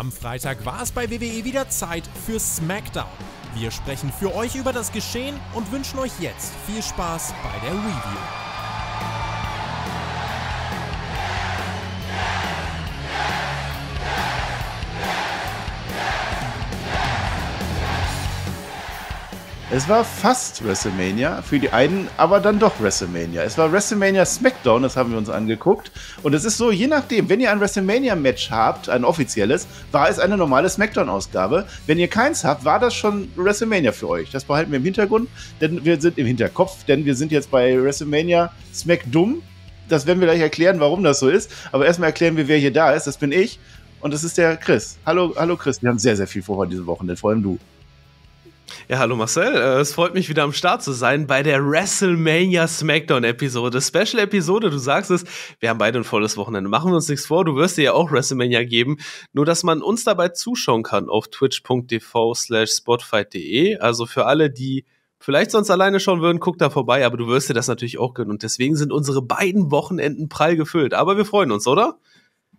Am Freitag war es bei WWE wieder Zeit für SmackDown. Wir sprechen für euch über das Geschehen und wünschen euch jetzt viel Spaß bei der Review. Es war fast WrestleMania für die einen, aber dann doch WrestleMania. Es war WrestleMania SmackDown, das haben wir uns angeguckt. Und es ist so, je nachdem, wenn ihr ein WrestleMania-Match habt, ein offizielles, war es eine normale SmackDown-Ausgabe. Wenn ihr keins habt, war das schon WrestleMania für euch. Das behalten wir im Hintergrund, denn wir sind im Hinterkopf, denn wir sind jetzt bei WrestleMania SmackDown. Das werden wir gleich erklären, warum das so ist. Aber erstmal erklären wir, wer hier da ist. Das bin ich. Und das ist der Chris. Hallo, hallo Chris. Wir haben sehr, sehr viel vor heute diese Woche, denn vor allem du. Ja, hallo Marcel. Äh, es freut mich wieder am Start zu sein bei der WrestleMania Smackdown Episode. Special Episode, du sagst es, wir haben beide ein volles Wochenende. Machen wir uns nichts vor, du wirst dir ja auch WrestleMania geben. Nur, dass man uns dabei zuschauen kann auf twitch.tv slash spotfight.de. Also für alle, die vielleicht sonst alleine schauen würden, guck da vorbei. Aber du wirst dir das natürlich auch gönnen. Und deswegen sind unsere beiden Wochenenden prall gefüllt. Aber wir freuen uns, oder?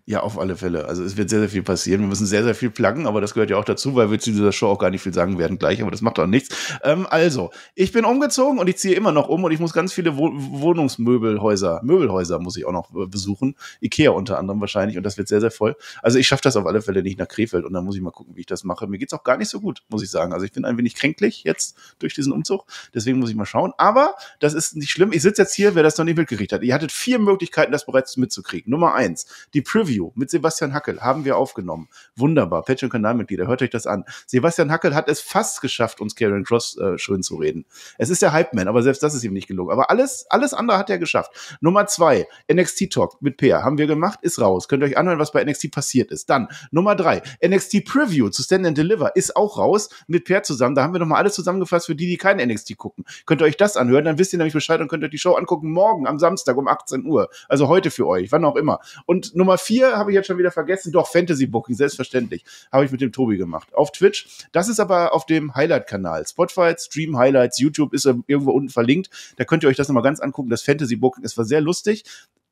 Ja, auf alle Fälle. Also es wird sehr, sehr viel passieren. Wir müssen sehr, sehr viel plagen, aber das gehört ja auch dazu, weil wir zu dieser Show auch gar nicht viel sagen werden gleich, aber das macht auch nichts. Ähm, also, ich bin umgezogen und ich ziehe immer noch um und ich muss ganz viele Wohnungsmöbelhäuser, Möbelhäuser muss ich auch noch äh, besuchen. Ikea unter anderem wahrscheinlich und das wird sehr, sehr voll. Also ich schaffe das auf alle Fälle nicht nach Krefeld und dann muss ich mal gucken, wie ich das mache. Mir geht's auch gar nicht so gut, muss ich sagen. Also ich bin ein wenig kränklich jetzt durch diesen Umzug, deswegen muss ich mal schauen. Aber das ist nicht schlimm. Ich sitze jetzt hier, wer das noch nicht mitgekriegt hat. Ihr hattet vier Möglichkeiten, das bereits mitzukriegen. Nummer eins, die Preview Interview mit Sebastian Hackel haben wir aufgenommen. Wunderbar. Patreon-Kanalmitglieder, hört euch das an. Sebastian Hackel hat es fast geschafft, uns Karen Cross äh, schön zu reden. Es ist der Hype-Man, aber selbst das ist ihm nicht gelungen. Aber alles, alles andere hat er geschafft. Nummer zwei, NXT Talk mit Peer haben wir gemacht, ist raus. Könnt ihr euch anhören, was bei NXT passiert ist. Dann Nummer drei, NXT Preview zu Stand and Deliver ist auch raus mit Peer zusammen. Da haben wir nochmal alles zusammengefasst für die, die kein NXT gucken. Könnt ihr euch das anhören, dann wisst ihr nämlich Bescheid und könnt euch die Show angucken morgen am Samstag um 18 Uhr. Also heute für euch, wann auch immer. Und Nummer vier, Papier habe ich jetzt schon wieder vergessen. Doch, Fantasy Booking, selbstverständlich. Habe ich mit dem Tobi gemacht. Auf Twitch. Das ist aber auf dem Highlight-Kanal. Spotify, Stream Highlights, YouTube ist irgendwo unten verlinkt. Da könnt ihr euch das nochmal ganz angucken. Das Fantasy Booking, das war sehr lustig.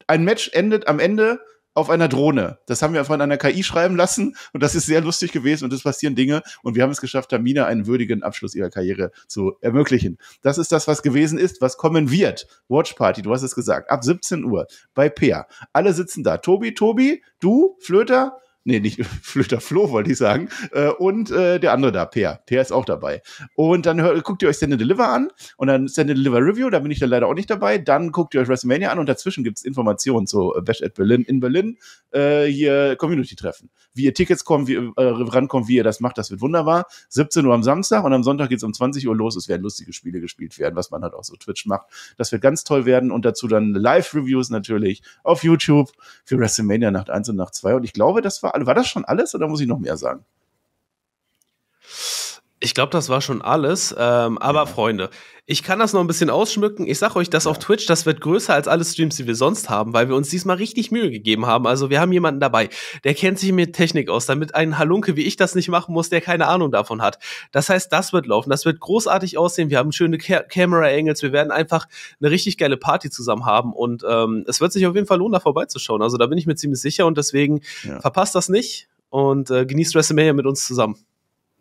Ein Match endet am Ende auf einer Drohne. Das haben wir von einer KI schreiben lassen und das ist sehr lustig gewesen und es passieren Dinge und wir haben es geschafft, Tamina einen würdigen Abschluss ihrer Karriere zu ermöglichen. Das ist das, was gewesen ist, was kommen wird. Watch Party, du hast es gesagt, ab 17 Uhr bei Peer. Alle sitzen da. Tobi, Tobi, du, Flöter, nee, nicht Flöter Flo, wollte ich sagen, äh, und äh, der andere da, Peer. Peer ist auch dabei. Und dann hört, guckt ihr euch Send and Deliver an und dann Send and Deliver Review, da bin ich dann leider auch nicht dabei. Dann guckt ihr euch WrestleMania an und dazwischen gibt es Informationen zu äh, Bash at Berlin in Berlin, hier Community-Treffen. Wie ihr Tickets kommen, wie ihr rankommt, wie ihr das macht, das wird wunderbar. 17 Uhr am Samstag und am Sonntag geht es um 20 Uhr los. Es werden lustige Spiele gespielt werden, was man halt auch so Twitch macht. Das wird ganz toll werden und dazu dann Live-Reviews natürlich auf YouTube für WrestleMania Nacht 1 und Nacht 2. Und ich glaube, das war war, war das schon alles oder muss ich noch mehr sagen? Ich glaube, das war schon alles. Ähm, aber ja. Freunde, ich kann das noch ein bisschen ausschmücken. Ich sag euch, das ja. auf Twitch, das wird größer als alle Streams, die wir sonst haben, weil wir uns diesmal richtig Mühe gegeben haben. Also wir haben jemanden dabei, der kennt sich mit Technik aus, damit ein Halunke wie ich das nicht machen muss, der keine Ahnung davon hat. Das heißt, das wird laufen. Das wird großartig aussehen. Wir haben schöne Ca Camera Angles. Wir werden einfach eine richtig geile Party zusammen haben und ähm, es wird sich auf jeden Fall lohnen, da vorbeizuschauen. Also da bin ich mir ziemlich sicher und deswegen ja. verpasst das nicht und äh, genießt WrestleMania mit uns zusammen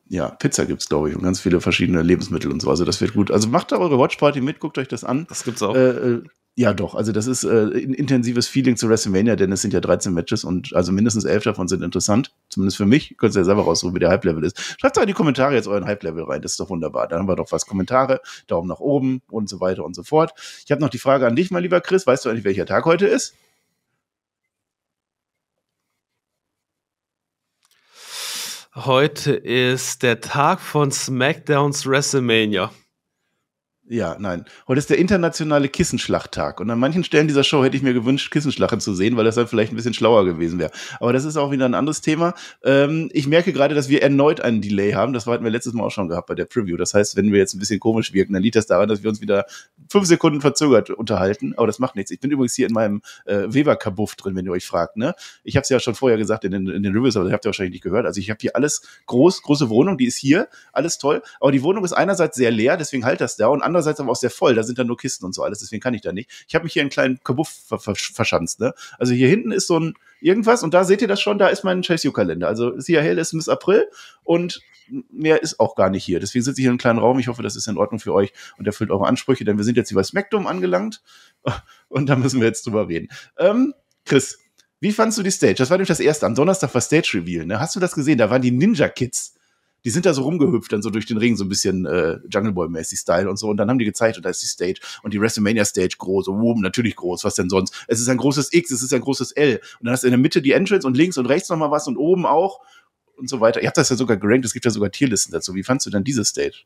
ja, Pizza gibt es, glaube ich, und ganz viele verschiedene Lebensmittel und so. Also das wird gut. Also macht da eure Watchparty mit, guckt euch das an. Das gibt's auch. Äh, äh ja, doch. Also das ist äh, ein intensives Feeling zu WrestleMania, denn es sind ja 13 Matches und also mindestens 11 davon sind interessant. Zumindest für mich. Könnt ihr ja selber raussuchen, wie der Hype-Level ist. Schreibt doch in die Kommentare jetzt euren Hype-Level rein. Das ist doch wunderbar. Dann haben wir doch was. Kommentare, Daumen nach oben und so weiter und so fort. Ich habe noch die Frage an dich, mein lieber Chris. Weißt du eigentlich, welcher Tag heute ist? Heute ist der Tag von SmackDowns WrestleMania. Ja, nein. Heute ist der internationale Kissenschlachttag. Und an manchen Stellen dieser Show hätte ich mir gewünscht, Kissenschlachten zu sehen, weil das dann vielleicht ein bisschen schlauer gewesen wäre. Aber das ist auch wieder ein anderes Thema. Ähm, ich merke gerade, dass wir erneut einen Delay haben. Das hatten wir letztes Mal auch schon gehabt bei der Preview. Das heißt, wenn wir jetzt ein bisschen komisch wirken, dann liegt das daran, dass wir uns wieder fünf Sekunden verzögert unterhalten. Aber das macht nichts. Ich bin übrigens hier in meinem äh, Weber-Kabuff drin, wenn ihr euch fragt. Ne? Ich habe es ja schon vorher gesagt in den, in den Reviews, aber das habt ihr wahrscheinlich nicht gehört. Also ich habe hier alles groß, große Wohnung, die ist hier, alles toll. Aber die Wohnung ist einerseits sehr leer, deswegen halt das da. Und andererseits aber auch sehr voll. Da sind dann nur Kisten und so alles, deswegen kann ich da nicht. Ich habe mich hier einen kleinen Kabuff ver ver verschanzt. Ne? Also hier hinten ist so ein irgendwas und da seht ihr das schon, da ist mein Chase kalender Also Sia Hale ist bis April und mehr ist auch gar nicht hier. Deswegen sitze ich hier in einem kleinen Raum. Ich hoffe, das ist in Ordnung für euch und erfüllt eure Ansprüche, denn wir sind jetzt über Smackdom angelangt und da müssen wir jetzt drüber reden. Ähm, Chris, wie fandst du die Stage? Das war nämlich das erste. Am Donnerstag war Stage Reveal. Ne? Hast du das gesehen? Da waren die Ninja Kids die sind da so rumgehüpft, dann so durch den Ring, so ein bisschen äh, Jungle Boy-mäßig Style und so. Und dann haben die gezeigt, und da ist die Stage und die WrestleMania Stage groß und oben natürlich groß, was denn sonst? Es ist ein großes X, es ist ein großes L. Und dann hast du in der Mitte die Entrance und links und rechts nochmal was und oben auch und so weiter. Ihr habt das ja sogar gerankt, es gibt ja sogar Tierlisten dazu. Wie fandst du dann diese Stage?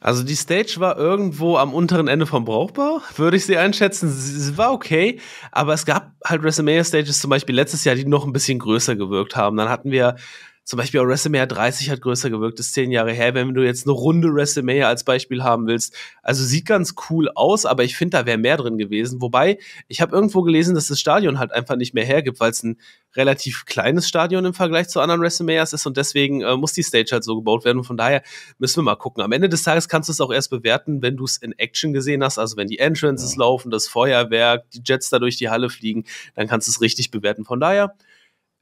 Also die Stage war irgendwo am unteren Ende vom Brauchbar, würde ich sie einschätzen. Sie war okay, aber es gab halt WrestleMania Stages zum Beispiel letztes Jahr, die noch ein bisschen größer gewirkt haben. Dann hatten wir zum Beispiel auch WrestleMania 30 hat größer gewirkt, ist zehn Jahre her, wenn du jetzt eine runde WrestleMania als Beispiel haben willst. Also sieht ganz cool aus, aber ich finde, da wäre mehr drin gewesen. Wobei, ich habe irgendwo gelesen, dass das Stadion halt einfach nicht mehr hergibt, weil es ein relativ kleines Stadion im Vergleich zu anderen WrestleManias ist und deswegen äh, muss die Stage halt so gebaut werden. Und von daher müssen wir mal gucken. Am Ende des Tages kannst du es auch erst bewerten, wenn du es in Action gesehen hast, also wenn die Entrances ja. laufen, das Feuerwerk, die Jets da durch die Halle fliegen, dann kannst du es richtig bewerten. Von daher,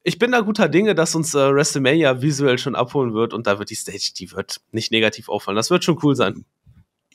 ich bin da guter Dinge, dass uns äh, WrestleMania visuell schon abholen wird und da wird die Stage, die wird nicht negativ auffallen. Das wird schon cool sein.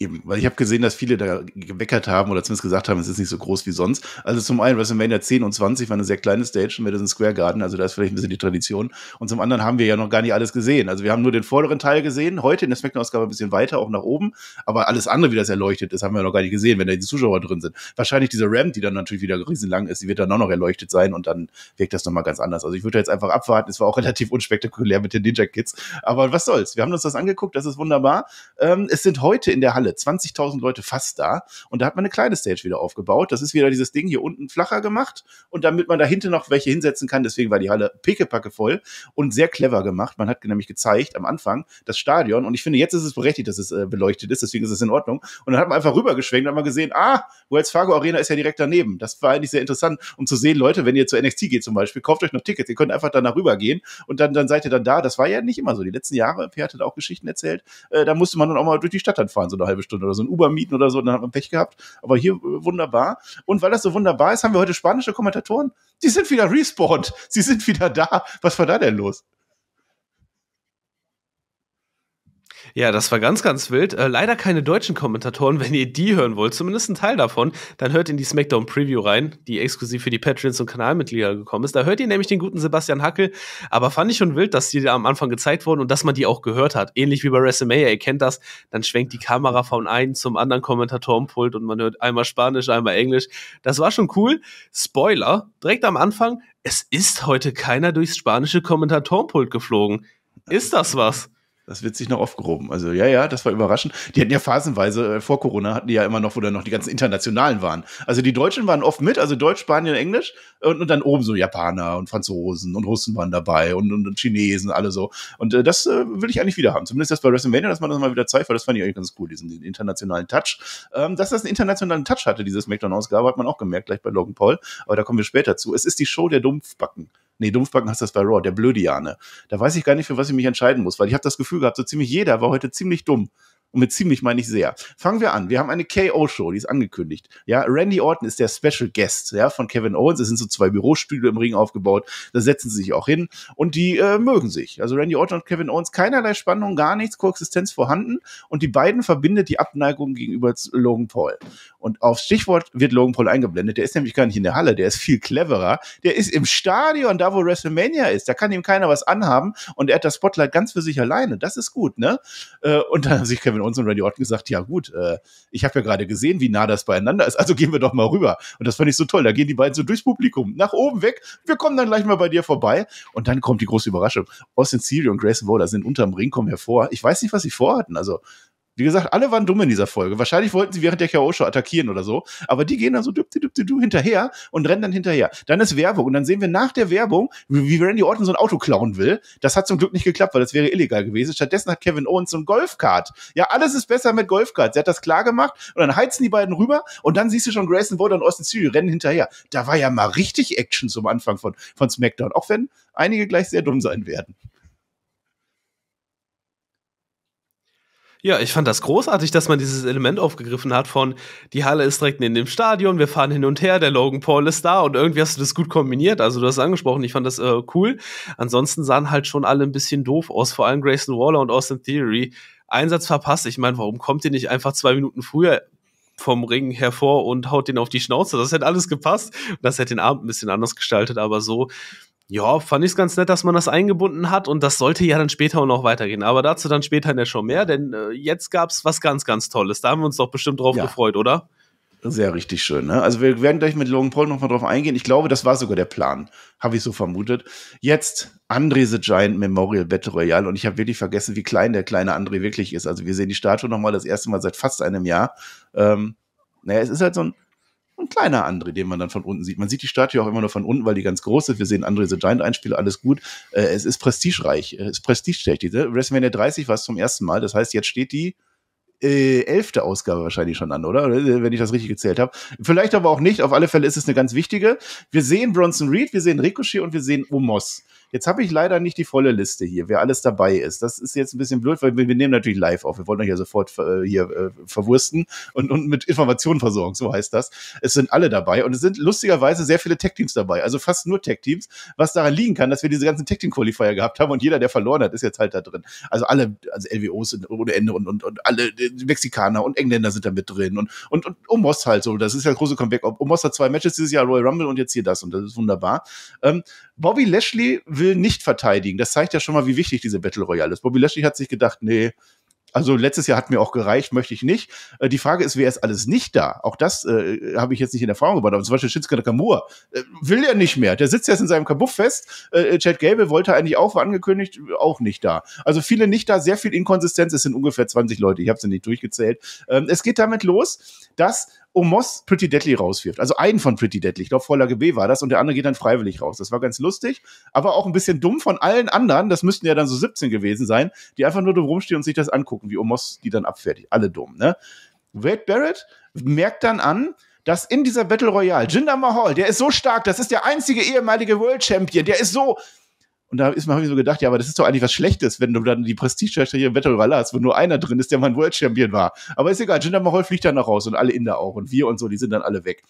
Eben, weil ich habe gesehen, dass viele da geweckert haben oder zumindest gesagt haben, es ist nicht so groß wie sonst. Also zum einen WrestleMania 10 und 20 war eine sehr kleine Stage im Madison Square Garden, also da ist vielleicht ein bisschen die Tradition. Und zum anderen haben wir ja noch gar nicht alles gesehen. Also wir haben nur den vorderen Teil gesehen, heute in der Smackdown-Ausgabe ein bisschen weiter, auch nach oben. Aber alles andere, wie das erleuchtet ist, haben wir noch gar nicht gesehen, wenn da die Zuschauer drin sind. Wahrscheinlich diese Ramp, die dann natürlich wieder riesenlang ist, die wird dann auch noch erleuchtet sein und dann wirkt das nochmal ganz anders. Also ich würde jetzt einfach abwarten. Es war auch relativ unspektakulär mit den Ninja Kids. Aber was soll's? Wir haben uns das angeguckt, das ist wunderbar. Ähm, es sind heute in der Halle alle, 20.000 Leute fast da. Und da hat man eine kleine Stage wieder aufgebaut. Das ist wieder dieses Ding hier unten flacher gemacht und damit man da hinten noch welche hinsetzen kann. Deswegen war die Halle pickepacke voll und sehr clever gemacht. Man hat nämlich gezeigt am Anfang das Stadion und ich finde, jetzt ist es berechtigt, dass es äh, beleuchtet ist. Deswegen ist es in Ordnung. Und dann hat man einfach rübergeschwenkt und hat man gesehen, ah, Wells Fargo Arena ist ja direkt daneben. Das war eigentlich sehr interessant, um zu sehen, Leute, wenn ihr zur NXT geht zum Beispiel, kauft euch noch Tickets. Ihr könnt einfach danach rübergehen und dann, dann seid ihr dann da. Das war ja nicht immer so. Die letzten Jahre, Pierre hat auch Geschichten erzählt, äh, da musste man dann auch mal durch die Stadt dann fahren, so eine halbe halbe Stunde oder so ein Uber mieten oder so, dann hat man Pech gehabt. Aber hier äh, wunderbar. Und weil das so wunderbar ist, haben wir heute spanische Kommentatoren. Die sind wieder respawned. Sie sind wieder da. Was war da denn los? Ja, das war ganz, ganz wild. Äh, leider keine deutschen Kommentatoren. Wenn ihr die hören wollt, zumindest ein Teil davon, dann hört in die SmackDown Preview rein, die exklusiv für die Patreons und Kanalmitglieder gekommen ist. Da hört ihr nämlich den guten Sebastian Hackel. Aber fand ich schon wild, dass die da am Anfang gezeigt wurden und dass man die auch gehört hat. Ähnlich wie bei WrestleMania. Ihr kennt das. Dann schwenkt die Kamera von einem zum anderen Kommentatorenpult und man hört einmal Spanisch, einmal Englisch. Das war schon cool. Spoiler. Direkt am Anfang. Es ist heute keiner durchs spanische Kommentatorenpult geflogen. Ist das was? Das wird sich noch aufgehoben. Also ja, ja, das war überraschend. Die hatten ja phasenweise, äh, vor Corona hatten die ja immer noch, wo dann noch die ganzen Internationalen waren. Also die Deutschen waren oft mit, also Deutsch, Spanien, Englisch und, und dann oben so Japaner und Franzosen und Russen waren dabei und, und, und Chinesen, alle so. Und äh, das äh, will ich eigentlich wieder haben. Zumindest das bei WrestleMania, dass man das mal wieder zeigt, weil das fand ich eigentlich ganz cool, diesen, diesen internationalen Touch. Ähm, dass das einen internationalen Touch hatte, dieses mcdonalds ausgabe hat man auch gemerkt, gleich bei Logan Paul. Aber da kommen wir später zu. Es ist die Show der Dumpfbacken nee, Dumpfbacken heißt das bei Raw, der Blödiane. Da weiß ich gar nicht, für was ich mich entscheiden muss, weil ich habe das Gefühl gehabt, so ziemlich jeder war heute ziemlich dumm. Und mit ziemlich meine ich sehr. Fangen wir an. Wir haben eine KO-Show, die ist angekündigt. Ja, Randy Orton ist der Special Guest ja, von Kevin Owens. Es sind so zwei Bürostühle im Ring aufgebaut. Da setzen sie sich auch hin und die äh, mögen sich. Also Randy Orton und Kevin Owens, keinerlei Spannung, gar nichts, Koexistenz vorhanden. Und die beiden verbindet die Abneigung gegenüber Logan Paul. Und aufs Stichwort wird Logan Paul eingeblendet. Der ist nämlich gar nicht in der Halle, der ist viel cleverer. Der ist im Stadion, da wo WrestleMania ist. Da kann ihm keiner was anhaben und er hat das Spotlight ganz für sich alleine. Das ist gut, ne? Äh, und dann haben sich Kevin Owens und Randy Orton gesagt, ja gut, äh, ich habe ja gerade gesehen, wie nah das beieinander ist. Also gehen wir doch mal rüber. Und das fand ich so toll. Da gehen die beiden so durchs Publikum, nach oben weg. Wir kommen dann gleich mal bei dir vorbei. Und dann kommt die große Überraschung. Austin Theory und Grayson Waller sind unterm Ring, kommen hervor. Ich weiß nicht, was sie vorhatten. Also wie gesagt, alle waren dumm in dieser Folge. Wahrscheinlich wollten sie während der K.O.-Show attackieren oder so. Aber die gehen dann so düpti düpti du hinterher und rennen dann hinterher. Dann ist Werbung. Und dann sehen wir nach der Werbung, wie Randy Orton so ein Auto klauen will. Das hat zum Glück nicht geklappt, weil das wäre illegal gewesen. Stattdessen hat Kevin Owens so ein Golfkart. Ja, alles ist besser mit Golfkart. Sie hat das klar gemacht. Und dann heizen die beiden rüber. Und dann siehst du schon Grayson Waller und Austin Theory rennen hinterher. Da war ja mal richtig Action zum Anfang von, von SmackDown. Auch wenn einige gleich sehr dumm sein werden. Ja, ich fand das großartig, dass man dieses Element aufgegriffen hat von, die Halle ist direkt neben dem Stadion, wir fahren hin und her, der Logan Paul ist da und irgendwie hast du das gut kombiniert. Also du hast es angesprochen, ich fand das äh, cool. Ansonsten sahen halt schon alle ein bisschen doof aus, vor allem Grayson Waller und Austin Theory. Einsatz verpasst. Ich meine, warum kommt ihr nicht einfach zwei Minuten früher vom Ring hervor und haut den auf die Schnauze? Das hätte alles gepasst. Das hätte den Abend ein bisschen anders gestaltet, aber so ja, fand ich es ganz nett, dass man das eingebunden hat und das sollte ja dann später auch noch weitergehen. Aber dazu dann später in der Show mehr, denn äh, jetzt gab es was ganz, ganz Tolles. Da haben wir uns doch bestimmt drauf ja. gefreut, oder? Sehr richtig schön. Ne? Also wir werden gleich mit Logan Paul nochmal drauf eingehen. Ich glaube, das war sogar der Plan, habe ich so vermutet. Jetzt André the Giant Memorial Battle Royale und ich habe wirklich vergessen, wie klein der kleine André wirklich ist. Also wir sehen die Statue nochmal das erste Mal seit fast einem Jahr. Ähm, naja, es ist halt so ein ein kleiner André, den man dann von unten sieht. Man sieht die Statue auch immer nur von unten, weil die ganz groß ist. Wir sehen André the Giant Einspiel, alles gut. Äh, es ist prestigereich, äh, es ist prestigeträchtig. Ne? WrestleMania 30 war es zum ersten Mal. Das heißt, jetzt steht die äh, elfte Ausgabe wahrscheinlich schon an, oder? Äh, wenn ich das richtig gezählt habe. Vielleicht aber auch nicht. Auf alle Fälle ist es eine ganz wichtige. Wir sehen Bronson Reed, wir sehen Ricochet und wir sehen Omos. Jetzt habe ich leider nicht die volle Liste hier, wer alles dabei ist. Das ist jetzt ein bisschen blöd, weil wir, wir nehmen natürlich live auf. Wir wollen euch ja sofort äh, hier äh, verwursten und, und mit Informationen versorgen, so heißt das. Es sind alle dabei und es sind lustigerweise sehr viele Tech-Teams dabei, also fast nur Tech-Teams, was daran liegen kann, dass wir diese ganzen Tech-Team-Qualifier gehabt haben und jeder, der verloren hat, ist jetzt halt da drin. Also alle, also LWOs sind ohne Ende und, und, und alle Mexikaner und Engländer sind da mit drin und, und, und Omos halt so, das ist ja große Comeback. Omos hat zwei Matches dieses Jahr, Royal Rumble und jetzt hier das und das ist wunderbar. Ähm, Bobby Lashley will nicht verteidigen. Das zeigt ja schon mal, wie wichtig diese Battle Royale ist. Bobby Lashley hat sich gedacht, nee, also letztes Jahr hat mir auch gereicht, möchte ich nicht. Äh, die Frage ist, wer ist alles nicht da? Auch das äh, habe ich jetzt nicht in Erfahrung gebracht. Aber zum Beispiel Shinsuke Nakamura äh, will er nicht mehr. Der sitzt jetzt in seinem Kabuff fest. Äh, äh Chad Gable wollte eigentlich auch, war angekündigt, auch nicht da. Also viele nicht da, sehr viel Inkonsistenz. Es sind ungefähr 20 Leute. Ich habe sie nicht durchgezählt. Ähm, es geht damit los, dass Omos Pretty Deadly rauswirft. Also einen von Pretty Deadly. Ich glaube, Vorlage B war das und der andere geht dann freiwillig raus. Das war ganz lustig, aber auch ein bisschen dumm von allen anderen. Das müssten ja dann so 17 gewesen sein, die einfach nur drum rumstehen und sich das angucken, wie Omos die dann abfertigt. Alle dumm, ne? Wade Barrett merkt dann an, dass in dieser Battle Royale Jinder Mahal, der ist so stark, das ist der einzige ehemalige World Champion, der ist so, und da ist man habe ich so gedacht, ja, aber das ist doch eigentlich was Schlechtes, wenn du dann die prestige Prestigehersteller im Wetterüberall hast, wo nur einer drin ist, der mal ein World Champion war. Aber ist egal, Jinder Mahal fliegt dann noch raus und alle Inder auch und wir und so, die sind dann alle weg.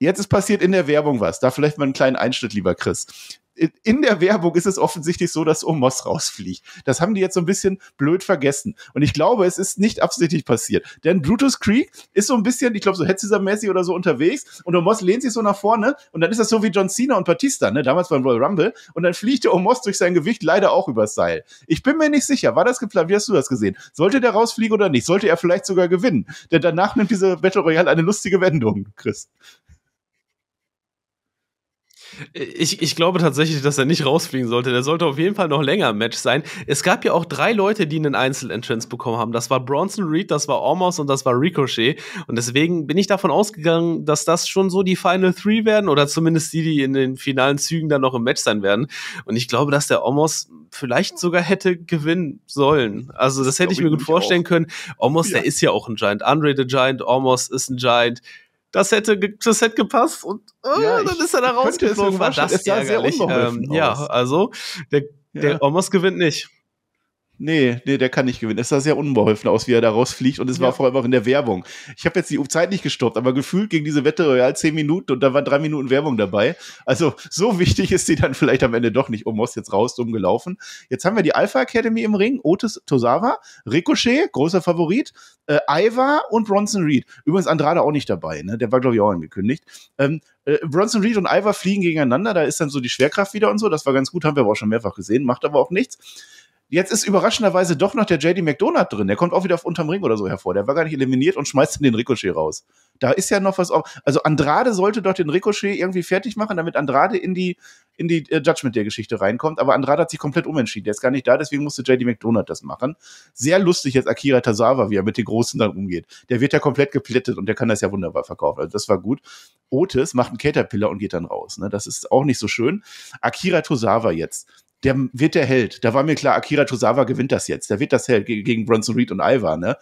Jetzt ist passiert in der Werbung was. Da vielleicht mal einen kleinen Einschnitt, lieber Chris in der Werbung ist es offensichtlich so, dass Omos rausfliegt. Das haben die jetzt so ein bisschen blöd vergessen. Und ich glaube, es ist nicht absichtlich passiert. Denn Brutus Creek ist so ein bisschen, ich glaube, so Hetziser-Messi oder so unterwegs und Omos lehnt sich so nach vorne und dann ist das so wie John Cena und Batista, ne, damals beim Royal Rumble und dann fliegt der Omos durch sein Gewicht leider auch übers Seil. Ich bin mir nicht sicher, war das geplant? Wie hast du das gesehen? Sollte der rausfliegen oder nicht? Sollte er vielleicht sogar gewinnen? Denn danach nimmt diese Battle Royale eine lustige Wendung, Chris. Ich, ich glaube tatsächlich, dass er nicht rausfliegen sollte. Der sollte auf jeden Fall noch länger im Match sein. Es gab ja auch drei Leute, die einen Einzelentrance bekommen haben. Das war Bronson Reed, das war Ormos und das war Ricochet. Und deswegen bin ich davon ausgegangen, dass das schon so die Final Three werden oder zumindest die, die in den finalen Zügen dann noch im Match sein werden. Und ich glaube, dass der Ormos vielleicht sogar hätte gewinnen sollen. Also das hätte ich, ich mir gut vorstellen auch. können. Ormos, ja. der ist ja auch ein Giant. Andre the Giant, Ormos ist ein Giant das hätte, das hätte gepasst und äh, ja, dann ist er da rausgeflogen. War das, das ärgerlich. Ähm, ja, also der, ja. der Omos gewinnt nicht. Nee, nee, der kann nicht gewinnen. Es sah sehr unbeholfen aus, wie er da rausfliegt und es ja. war vor allem auch in der Werbung. Ich habe jetzt die Zeit nicht gestoppt, aber gefühlt ging diese Wette Royal zehn Minuten und da waren drei Minuten Werbung dabei. Also so wichtig ist sie dann vielleicht am Ende doch nicht. Omos jetzt raus, dumm gelaufen. Jetzt haben wir die Alpha Academy im Ring, Otis Tosawa, Ricochet, großer Favorit, äh, Iva und Bronson Reed. Übrigens Andrade auch nicht dabei, ne? Der war, glaube ich, auch angekündigt. Ähm, äh, Bronson Reed und Ivar fliegen gegeneinander, da ist dann so die Schwerkraft wieder und so. Das war ganz gut, haben wir aber auch schon mehrfach gesehen, macht aber auch nichts. Jetzt ist überraschenderweise doch noch der JD McDonald drin. Der kommt auch wieder auf unterm Ring oder so hervor. Der war gar nicht eliminiert und schmeißt den Ricochet raus. Da ist ja noch was auf. Also Andrade sollte doch den Ricochet irgendwie fertig machen, damit Andrade in die, in die äh, Judgment der Geschichte reinkommt. Aber Andrade hat sich komplett umentschieden. Der ist gar nicht da, deswegen musste JD McDonald das machen. Sehr lustig jetzt Akira Tazawa, wie er mit den Großen dann umgeht. Der wird ja komplett geplättet und der kann das ja wunderbar verkaufen. Also das war gut. Otis macht einen Caterpillar und geht dann raus. Ne? Das ist auch nicht so schön. Akira Tosawa jetzt der wird der Held. Da war mir klar, Akira Tosawa gewinnt das jetzt. Der wird das Held gegen Bronson Reed und Ivar, ne?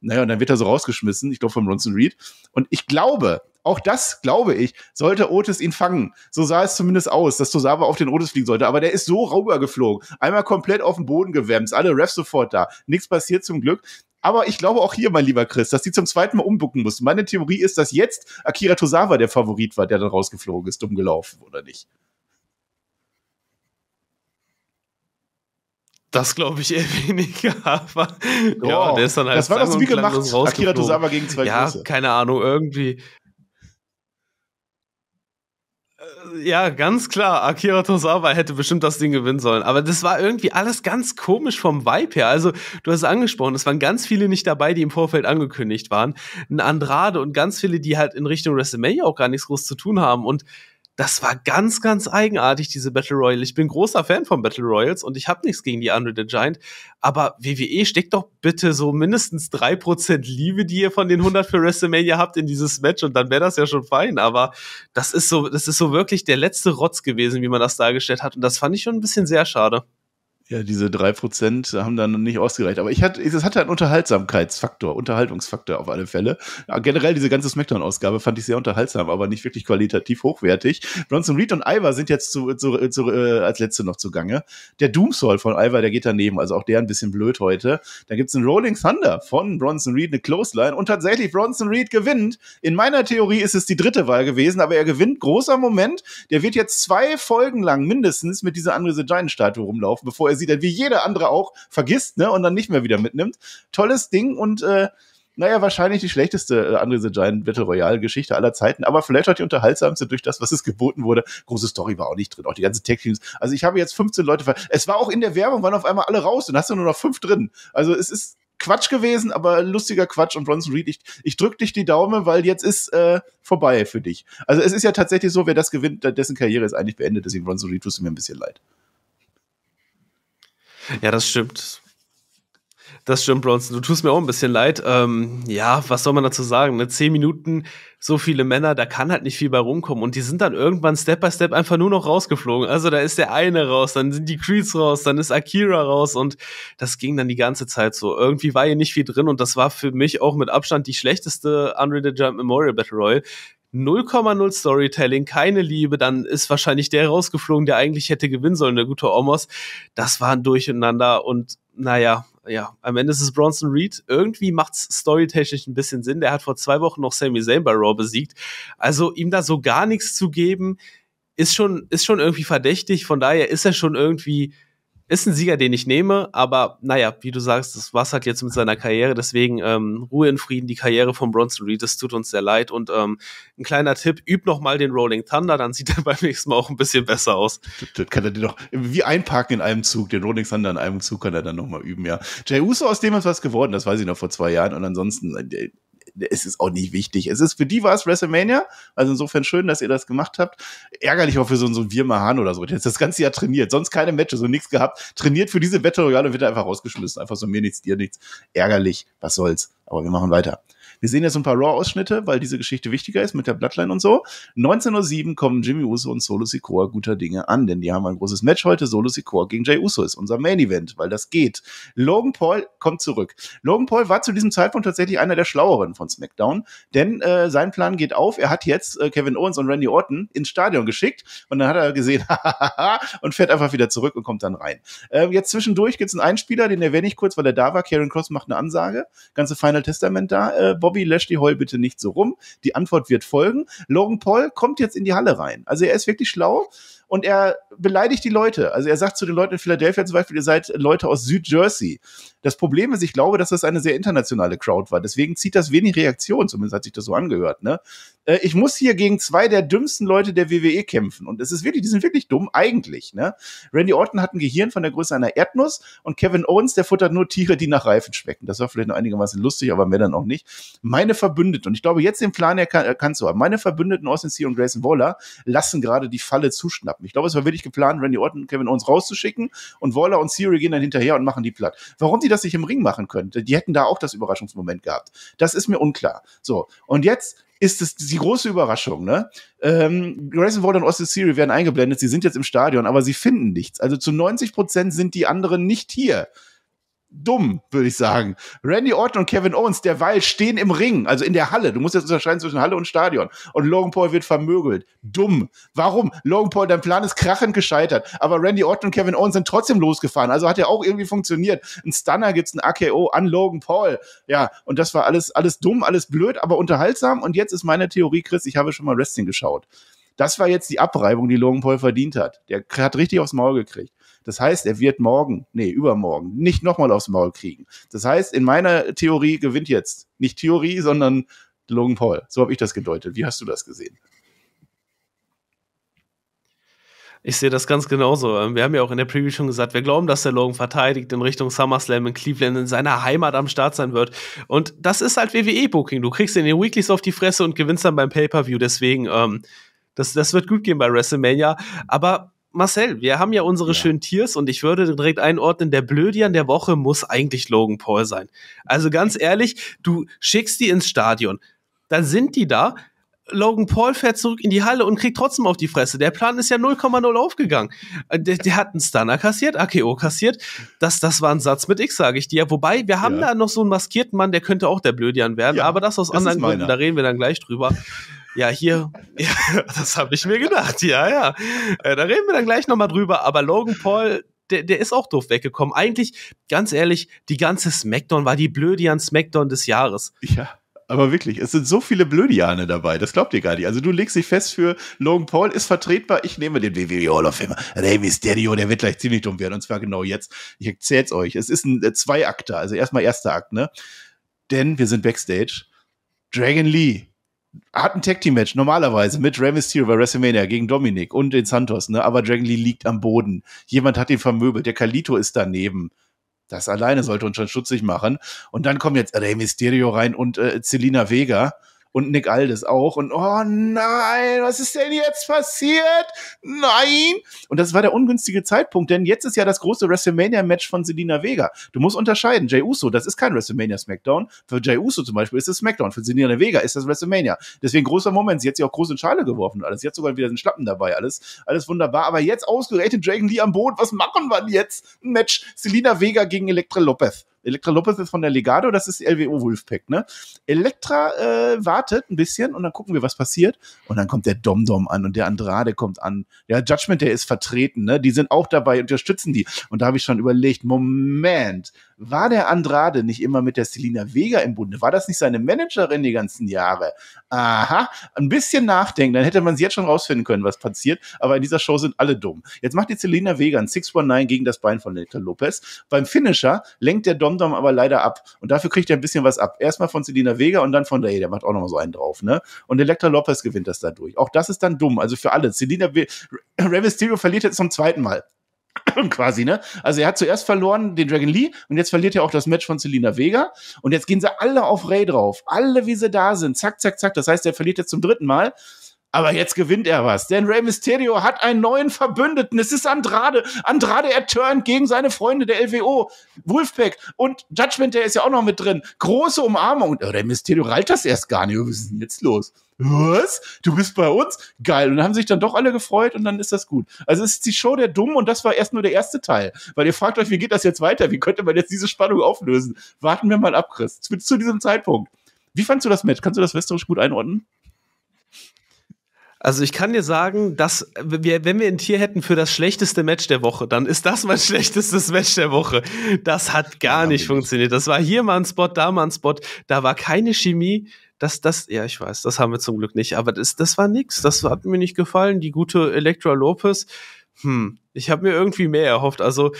Naja, und dann wird er so rausgeschmissen, ich glaube von Bronson Reed. Und ich glaube, auch das, glaube ich, sollte Otis ihn fangen. So sah es zumindest aus, dass Tosawa auf den Otis fliegen sollte. Aber der ist so rübergeflogen. Einmal komplett auf den Boden gewämst, alle Refs sofort da. Nichts passiert zum Glück. Aber ich glaube auch hier, mein lieber Chris, dass die zum zweiten Mal umbucken mussten. Meine Theorie ist, dass jetzt Akira Tosawa der Favorit war, der dann rausgeflogen ist, dumm gelaufen, oder nicht? Das glaube ich eher weniger, aber ja, der ist dann halt. Das war das wie gemacht, Akira Tosawa gegen zwei Ja, Größe. keine Ahnung, irgendwie. Äh, ja, ganz klar, Akira Tosawa hätte bestimmt das Ding gewinnen sollen. Aber das war irgendwie alles ganz komisch vom Vibe her. Also, du hast es angesprochen, es waren ganz viele nicht dabei, die im Vorfeld angekündigt waren. Ein Andrade und ganz viele, die halt in Richtung WrestleMania auch gar nichts groß zu tun haben. Und das war ganz, ganz eigenartig, diese Battle Royale. Ich bin großer Fan von Battle Royals und ich habe nichts gegen die Andre the Giant. Aber WWE steckt doch bitte so mindestens drei Prozent Liebe, die ihr von den 100 für WrestleMania habt, in dieses Match und dann wäre das ja schon fein. Aber das ist so, das ist so wirklich der letzte Rotz gewesen, wie man das dargestellt hat. Und das fand ich schon ein bisschen sehr schade. Ja, diese drei Prozent haben dann nicht ausgereicht. Aber ich hatte, es hatte einen Unterhaltsamkeitsfaktor, Unterhaltungsfaktor auf alle Fälle. Ja, generell diese ganze Smackdown-Ausgabe fand ich sehr unterhaltsam, aber nicht wirklich qualitativ hochwertig. Bronson Reed und Ivar sind jetzt zu, zu, zu, äh, als letzte noch zugange. Der Doomsoul von Ivar, der geht daneben, also auch der ein bisschen blöd heute. Dann gibt's einen Rolling Thunder von Bronson Reed, eine Clothesline und tatsächlich Bronson Reed gewinnt. In meiner Theorie ist es die dritte Wahl gewesen, aber er gewinnt. Großer Moment. Der wird jetzt zwei Folgen lang mindestens mit dieser Andre the Giant-Statue rumlaufen, bevor er sie sie dann wie jeder andere auch vergisst, ne? Und dann nicht mehr wieder mitnimmt. Tolles Ding und äh, naja, wahrscheinlich die schlechteste äh, Andre the Giant Battle Royale Geschichte aller Zeiten, aber vielleicht auch die unterhaltsamste durch das, was es geboten wurde. Große Story war auch nicht drin, auch die ganzen Tech Teams. Also ich habe jetzt 15 Leute, ver es war auch in der Werbung, waren auf einmal alle raus und hast du nur noch fünf drin. Also es ist Quatsch gewesen, aber lustiger Quatsch und Bronson Reed, ich, ich drück dich die Daumen, weil jetzt ist äh, vorbei für dich. Also es ist ja tatsächlich so, wer das gewinnt, dessen Karriere ist eigentlich beendet, deswegen Bronson Reed tust du mir ein bisschen leid. Ja, das stimmt. Das stimmt, Bronson. Du tust mir auch ein bisschen leid. Ähm, ja, was soll man dazu sagen? Ne? Zehn Minuten, so viele Männer, da kann halt nicht viel bei rumkommen. Und die sind dann irgendwann Step by Step einfach nur noch rausgeflogen. Also da ist der eine raus, dann sind die Creeds raus, dann ist Akira raus und das ging dann die ganze Zeit so. Irgendwie war hier nicht viel drin und das war für mich auch mit Abstand die schlechteste Unreal Giant Memorial Battle Royale. 0,0 Storytelling, keine Liebe, dann ist wahrscheinlich der rausgeflogen, der eigentlich hätte gewinnen sollen, der gute Omos. Das war ein Durcheinander und naja, ja, am Ende ist es Bronson Reed. Irgendwie macht's storytechnisch ein bisschen Sinn. Der hat vor zwei Wochen noch Sami Zayn bei Raw besiegt. Also ihm da so gar nichts zu geben, ist schon, ist schon irgendwie verdächtig. Von daher ist er schon irgendwie ist ein Sieger, den ich nehme, aber naja, wie du sagst, das war's halt jetzt mit seiner Karriere. Deswegen ähm, Ruhe in Frieden, die Karriere von Bronson Reed, das tut uns sehr leid. Und ähm, ein kleiner Tipp, üb noch mal den Rolling Thunder, dann sieht er beim nächsten Mal auch ein bisschen besser aus. Das kann er dir doch wie einparken in einem Zug, den Rolling Thunder in einem Zug kann er dann noch mal üben, ja. Jay Uso, aus dem ist was geworden, das weiß ich noch vor zwei Jahren. Und ansonsten, äh, es ist auch nicht wichtig. Es ist, für die war es WrestleMania. Also insofern schön, dass ihr das gemacht habt. Ärgerlich auch für so, so einen Vir Mahan oder so. Der hat das ganze Jahr trainiert. Sonst keine Matches und nichts gehabt. Trainiert für diese Battle Royale und wird einfach rausgeschmissen. Einfach so mir nichts, dir nichts. Ärgerlich. Was soll's. Aber wir machen weiter. Wir sehen jetzt ein paar Raw-Ausschnitte, weil diese Geschichte wichtiger ist mit der Bloodline und so. 19.07 Uhr kommen Jimmy Uso und Solo Sikoa guter Dinge an, denn die haben ein großes Match heute. Solo Sikoa gegen Jay Uso ist unser Main-Event, weil das geht. Logan Paul kommt zurück. Logan Paul war zu diesem Zeitpunkt tatsächlich einer der Schlaueren von SmackDown, denn äh, sein Plan geht auf. Er hat jetzt äh, Kevin Owens und Randy Orton ins Stadion geschickt und dann hat er gesehen, und fährt einfach wieder zurück und kommt dann rein. Äh, jetzt zwischendurch gibt es einen Einspieler, den erwähne ich kurz, weil er da war. Karen Cross macht eine Ansage. Ganze Final Testament da. Äh, Bob Bobby Lashley, heul bitte nicht so rum. Die Antwort wird folgen. Logan Paul kommt jetzt in die Halle rein. Also er ist wirklich schlau und er beleidigt die Leute. Also er sagt zu den Leuten in Philadelphia zum Beispiel, ihr seid Leute aus Südjersey. Das Problem ist, ich glaube, dass das eine sehr internationale Crowd war. Deswegen zieht das wenig Reaktion, zumindest hat sich das so angehört. Ne? Äh, ich muss hier gegen zwei der dümmsten Leute der WWE kämpfen. Und es ist wirklich, die sind wirklich dumm, eigentlich. Ne? Randy Orton hat ein Gehirn von der Größe einer Erdnuss und Kevin Owens, der futtert nur Tiere, die nach Reifen schmecken. Das war vielleicht noch einigermaßen lustig, aber mehr dann auch nicht. Meine Verbündeten, und ich glaube, jetzt den Plan erkannt zu haben, meine Verbündeten Austin Theory und Grayson Waller lassen gerade die Falle zuschnappen. Ich glaube, es war wirklich geplant, Randy Orton und Kevin Owens rauszuschicken und Waller und Siri gehen dann hinterher und machen die platt. Warum die das nicht im Ring machen können? Die hätten da auch das Überraschungsmoment gehabt. Das ist mir unklar. So, und jetzt ist es die große Überraschung, ne? Ähm, Grayson Waller und Austin Siri werden eingeblendet, sie sind jetzt im Stadion, aber sie finden nichts. Also zu 90 Prozent sind die anderen nicht hier dumm, würde ich sagen. Randy Orton und Kevin Owens derweil stehen im Ring, also in der Halle. Du musst jetzt unterscheiden zwischen Halle und Stadion. Und Logan Paul wird vermögelt. Dumm. Warum? Logan Paul, dein Plan ist krachend gescheitert. Aber Randy Orton und Kevin Owens sind trotzdem losgefahren. Also hat ja auch irgendwie funktioniert. Ein Stunner gibt's ein AKO an Logan Paul. Ja, und das war alles, alles dumm, alles blöd, aber unterhaltsam. Und jetzt ist meine Theorie, Chris, ich habe schon mal Wrestling geschaut. Das war jetzt die Abreibung, die Logan Paul verdient hat. Der hat richtig aufs Maul gekriegt. Das heißt, er wird morgen, nee, übermorgen, nicht nochmal aufs Maul kriegen. Das heißt, in meiner Theorie gewinnt jetzt nicht Theorie, sondern Logan Paul. So habe ich das gedeutet. Wie hast du das gesehen? Ich sehe das ganz genauso. Ähm, wir haben ja auch in der Preview schon gesagt, wir glauben, dass der Logan verteidigt in Richtung SummerSlam in Cleveland, in seiner Heimat am Start sein wird. Und das ist halt WWE-Booking. Du kriegst in den Weeklies auf die Fresse und gewinnst dann beim Pay-Per-View. Deswegen, ähm, das, das wird gut gehen bei WrestleMania. Aber Marcel, wir haben ja unsere ja. schönen Tiers und ich würde direkt einordnen, der Blödian der Woche muss eigentlich Logan Paul sein. Also ganz ehrlich, du schickst die ins Stadion, dann sind die da, Logan Paul fährt zurück in die Halle und kriegt trotzdem auf die Fresse. Der Plan ist ja 0,0 aufgegangen. Äh, der, der, hat einen Stunner kassiert, AKO kassiert. Das, das war ein Satz mit X, sage ich dir. Wobei, wir haben ja. da noch so einen maskierten Mann, der könnte auch der Blödian werden, ja, aber das aus das anderen Gründen, da reden wir dann gleich drüber. Ja, hier, ja, das habe ich mir gedacht. Ja, ja. Äh, da reden wir dann gleich nochmal drüber. Aber Logan Paul, der, der ist auch doof weggekommen. Eigentlich, ganz ehrlich, die ganze Smackdown war die Blödian Smackdown des Jahres. Ja aber wirklich, es sind so viele Blödiane dabei, das glaubt ihr gar nicht. Also du legst dich fest für Logan Paul ist vertretbar, ich nehme den WWE Hall of Famer, Rey Mysterio, der wird gleich ziemlich dumm werden und zwar genau jetzt. Ich erzähl's euch, es ist ein äh, Zweiakter, also erstmal erster Akt, ne? Denn wir sind Backstage. Dragon Lee hat ein Tag Team Match normalerweise mit Rey Mysterio bei WrestleMania gegen Dominik und den Santos, ne? Aber Dragon Lee liegt am Boden. Jemand hat ihn vermöbelt. Der Kalito ist daneben. Das alleine sollte uns schon schutzig machen. Und dann kommen jetzt Rey Mysterio rein und äh, Celina Vega und Nick Aldis auch. Und oh nein, was ist denn jetzt passiert? Nein! Und das war der ungünstige Zeitpunkt, denn jetzt ist ja das große WrestleMania-Match von Selina Vega. Du musst unterscheiden, Jay Uso, das ist kein WrestleMania-Smackdown. Für Jay Uso zum Beispiel ist es Smackdown, für Selina Vega ist das WrestleMania. Deswegen großer Moment, sie hat sich auch groß in Schale geworfen alles. Jetzt sogar wieder den Schlappen dabei, alles, alles wunderbar. Aber jetzt ausgerechnet Dragon Lee am Boot, was machen wir denn jetzt? Match Selina Vega gegen Elektra Lopez. Elektra Lopez ist von der Legado, das ist LWO Wolfpack, ne? Elektra äh, wartet ein bisschen und dann gucken wir, was passiert. Und dann kommt der Domdom an und der Andrade kommt an. Ja, Judgment, der ist vertreten, ne? Die sind auch dabei, unterstützen die. Und da habe ich schon überlegt, Moment, war der Andrade nicht immer mit der Selina Vega im Bunde? War das nicht seine Managerin die ganzen Jahre? Aha, ein bisschen nachdenken, dann hätte man es jetzt schon rausfinden können, was passiert. Aber in dieser Show sind alle dumm. Jetzt macht die Selina Vega ein 619 gegen das Bein von Neta Lopez. Beim Finisher lenkt der Domdom aber leider ab. Und dafür kriegt er ein bisschen was ab. Erstmal von Selina Vega und dann von der, der macht auch nochmal so einen drauf, ne? Und Elektra Lopez gewinnt das dadurch. Auch das ist dann dumm. Also für alle. Selina, Rey Mysterio verliert jetzt zum zweiten Mal. quasi, ne? Also er hat zuerst verloren den Dragon Lee und jetzt verliert er auch das Match von Selina Vega und jetzt gehen sie alle auf Ray drauf, alle wie sie da sind, zack, zack, zack, das heißt, er verliert jetzt zum dritten Mal aber jetzt gewinnt er was, denn Rey Mysterio hat einen neuen Verbündeten. Es ist Andrade. Andrade erturnt gegen seine Freunde der LWO, Wolfpack und Judgment, der ist ja auch noch mit drin. Große Umarmung. Und Rey Mysterio rallt das erst gar nicht. Oh, was ist denn jetzt los? was? Du bist bei uns? Geil. Und dann haben sich dann doch alle gefreut und dann ist das gut. Also es ist die Show der Dummen und das war erst nur der erste Teil. Weil ihr fragt euch, wie geht das jetzt weiter? Wie könnte man jetzt diese Spannung auflösen? Warten wir mal ab, Chris. Zu, zu diesem Zeitpunkt. Wie fandst du das Match? Kannst du das westerisch gut einordnen? Also ich kann dir sagen, dass wir, wenn wir ein Tier hätten für das schlechteste Match der Woche, dann ist das mein schlechtestes Match der Woche. Das hat gar ja, nicht funktioniert. Das war hier mal ein Spot, da mal ein Spot. Da war keine Chemie. Das, das, ja, ich weiß, das haben wir zum Glück nicht. Aber das, das war nix. Das hat mir nicht gefallen. Die gute Elektra Lopez. Hm, ich habe mir irgendwie mehr erhofft. Also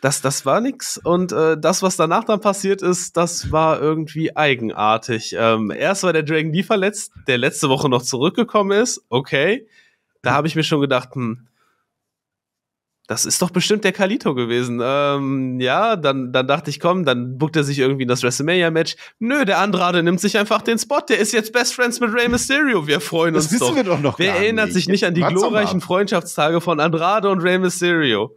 das, das war nix. Und äh, das, was danach dann passiert ist, das war irgendwie eigenartig. Ähm, erst war der Dragon Lee verletzt, der letzte Woche noch zurückgekommen ist. Okay. Da habe ich mir schon gedacht, hm, das ist doch bestimmt der Kalito gewesen. Ähm, ja, dann, dann dachte ich, komm, dann buckt er sich irgendwie in das WrestleMania-Match. Nö, der Andrade nimmt sich einfach den Spot. Der ist jetzt Best Friends mit Rey Mysterio. Wir freuen das uns. Das wissen doch. wir doch noch. Wer erinnert nicht. sich nicht an die glorreichen Freundschaftstage von Andrade und Rey Mysterio?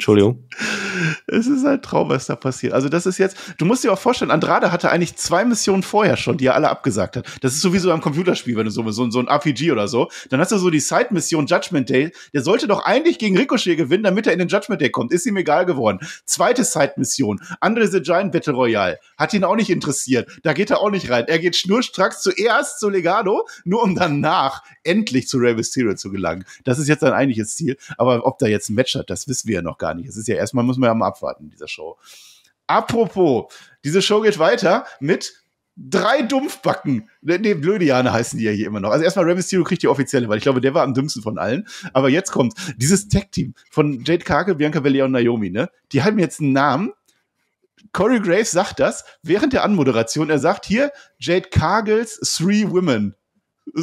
Entschuldigung. Es ist ein Traum, was da passiert. Also das ist jetzt, du musst dir auch vorstellen, Andrade hatte eigentlich zwei Missionen vorher schon, die er alle abgesagt hat. Das ist sowieso am Computerspiel, wenn du so, so, so ein RPG oder so, dann hast du so die Side-Mission Judgment Day. Der sollte doch eigentlich gegen Ricochet gewinnen, damit er in den Judgment Day kommt. Ist ihm egal geworden. Zweite Side-Mission, Andre the Giant Battle Royale. Hat ihn auch nicht interessiert. Da geht er auch nicht rein. Er geht schnurstracks zuerst zu Legado, nur um danach endlich zu Rey Mysterio zu gelangen. Das ist jetzt sein eigentliches Ziel. Aber ob da jetzt ein Match hat, das wissen wir ja noch gar nicht gar nicht. Es ist ja erstmal, muss man ja mal abwarten in dieser Show. Apropos, diese Show geht weiter mit drei Dumpfbacken. Ne, nee, Blödiane heißen die ja hier immer noch. Also erstmal Rey Mysterio kriegt die offizielle, weil ich glaube, der war am dümmsten von allen. Aber jetzt kommt dieses Tech-Team von Jade Cargill, Bianca Belair und Naomi, ne? Die haben jetzt einen Namen. Corey Graves sagt das während der Anmoderation. Er sagt hier Jade Cargills Three Women. Äh,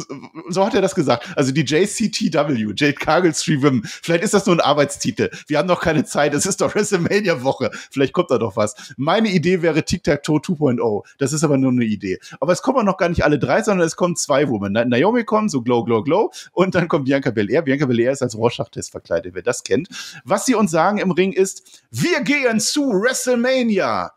so hat er das gesagt. Also die JCTW, Jade Cargill-Stream Women. Vielleicht ist das nur ein Arbeitstitel. Wir haben noch keine Zeit. Es ist doch WrestleMania-Woche. Vielleicht kommt da doch was. Meine Idee wäre Tic-Tac-Toe 2.0. Das ist aber nur eine Idee. Aber es kommen auch noch gar nicht alle drei, sondern es kommen zwei Women. Naomi kommt, so glow, glow, glow. Und dann kommt Bianca Belair. Bianca Belair ist als Rorschach-Test verkleidet, wer das kennt. Was sie uns sagen im Ring ist, wir gehen zu WrestleMania.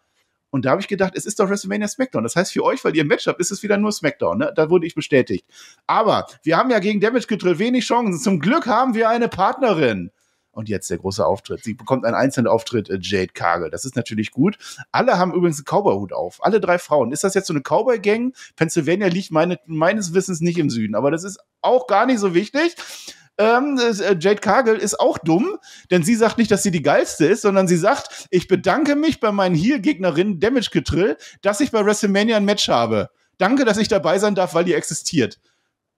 Und da habe ich gedacht, es ist doch WrestleMania SmackDown. Das heißt, für euch, weil ihr ein Match ist es wieder nur SmackDown. Ne? Da wurde ich bestätigt. Aber wir haben ja gegen Damage Control wenig Chancen. Zum Glück haben wir eine Partnerin. Und jetzt der große Auftritt. Sie bekommt einen einzelnen Auftritt, äh, Jade Cargill. Das ist natürlich gut. Alle haben übrigens einen Cowboy-Hut auf. Alle drei Frauen. Ist das jetzt so eine Cowboy-Gang? Pennsylvania liegt meine, meines Wissens nicht im Süden, aber das ist auch gar nicht so wichtig ähm, äh, Jade Cargill ist auch dumm, denn sie sagt nicht, dass sie die geilste ist, sondern sie sagt, ich bedanke mich bei meinen Heal-Gegnerinnen Damage Getrill, dass ich bei WrestleMania ein Match habe. Danke, dass ich dabei sein darf, weil ihr existiert.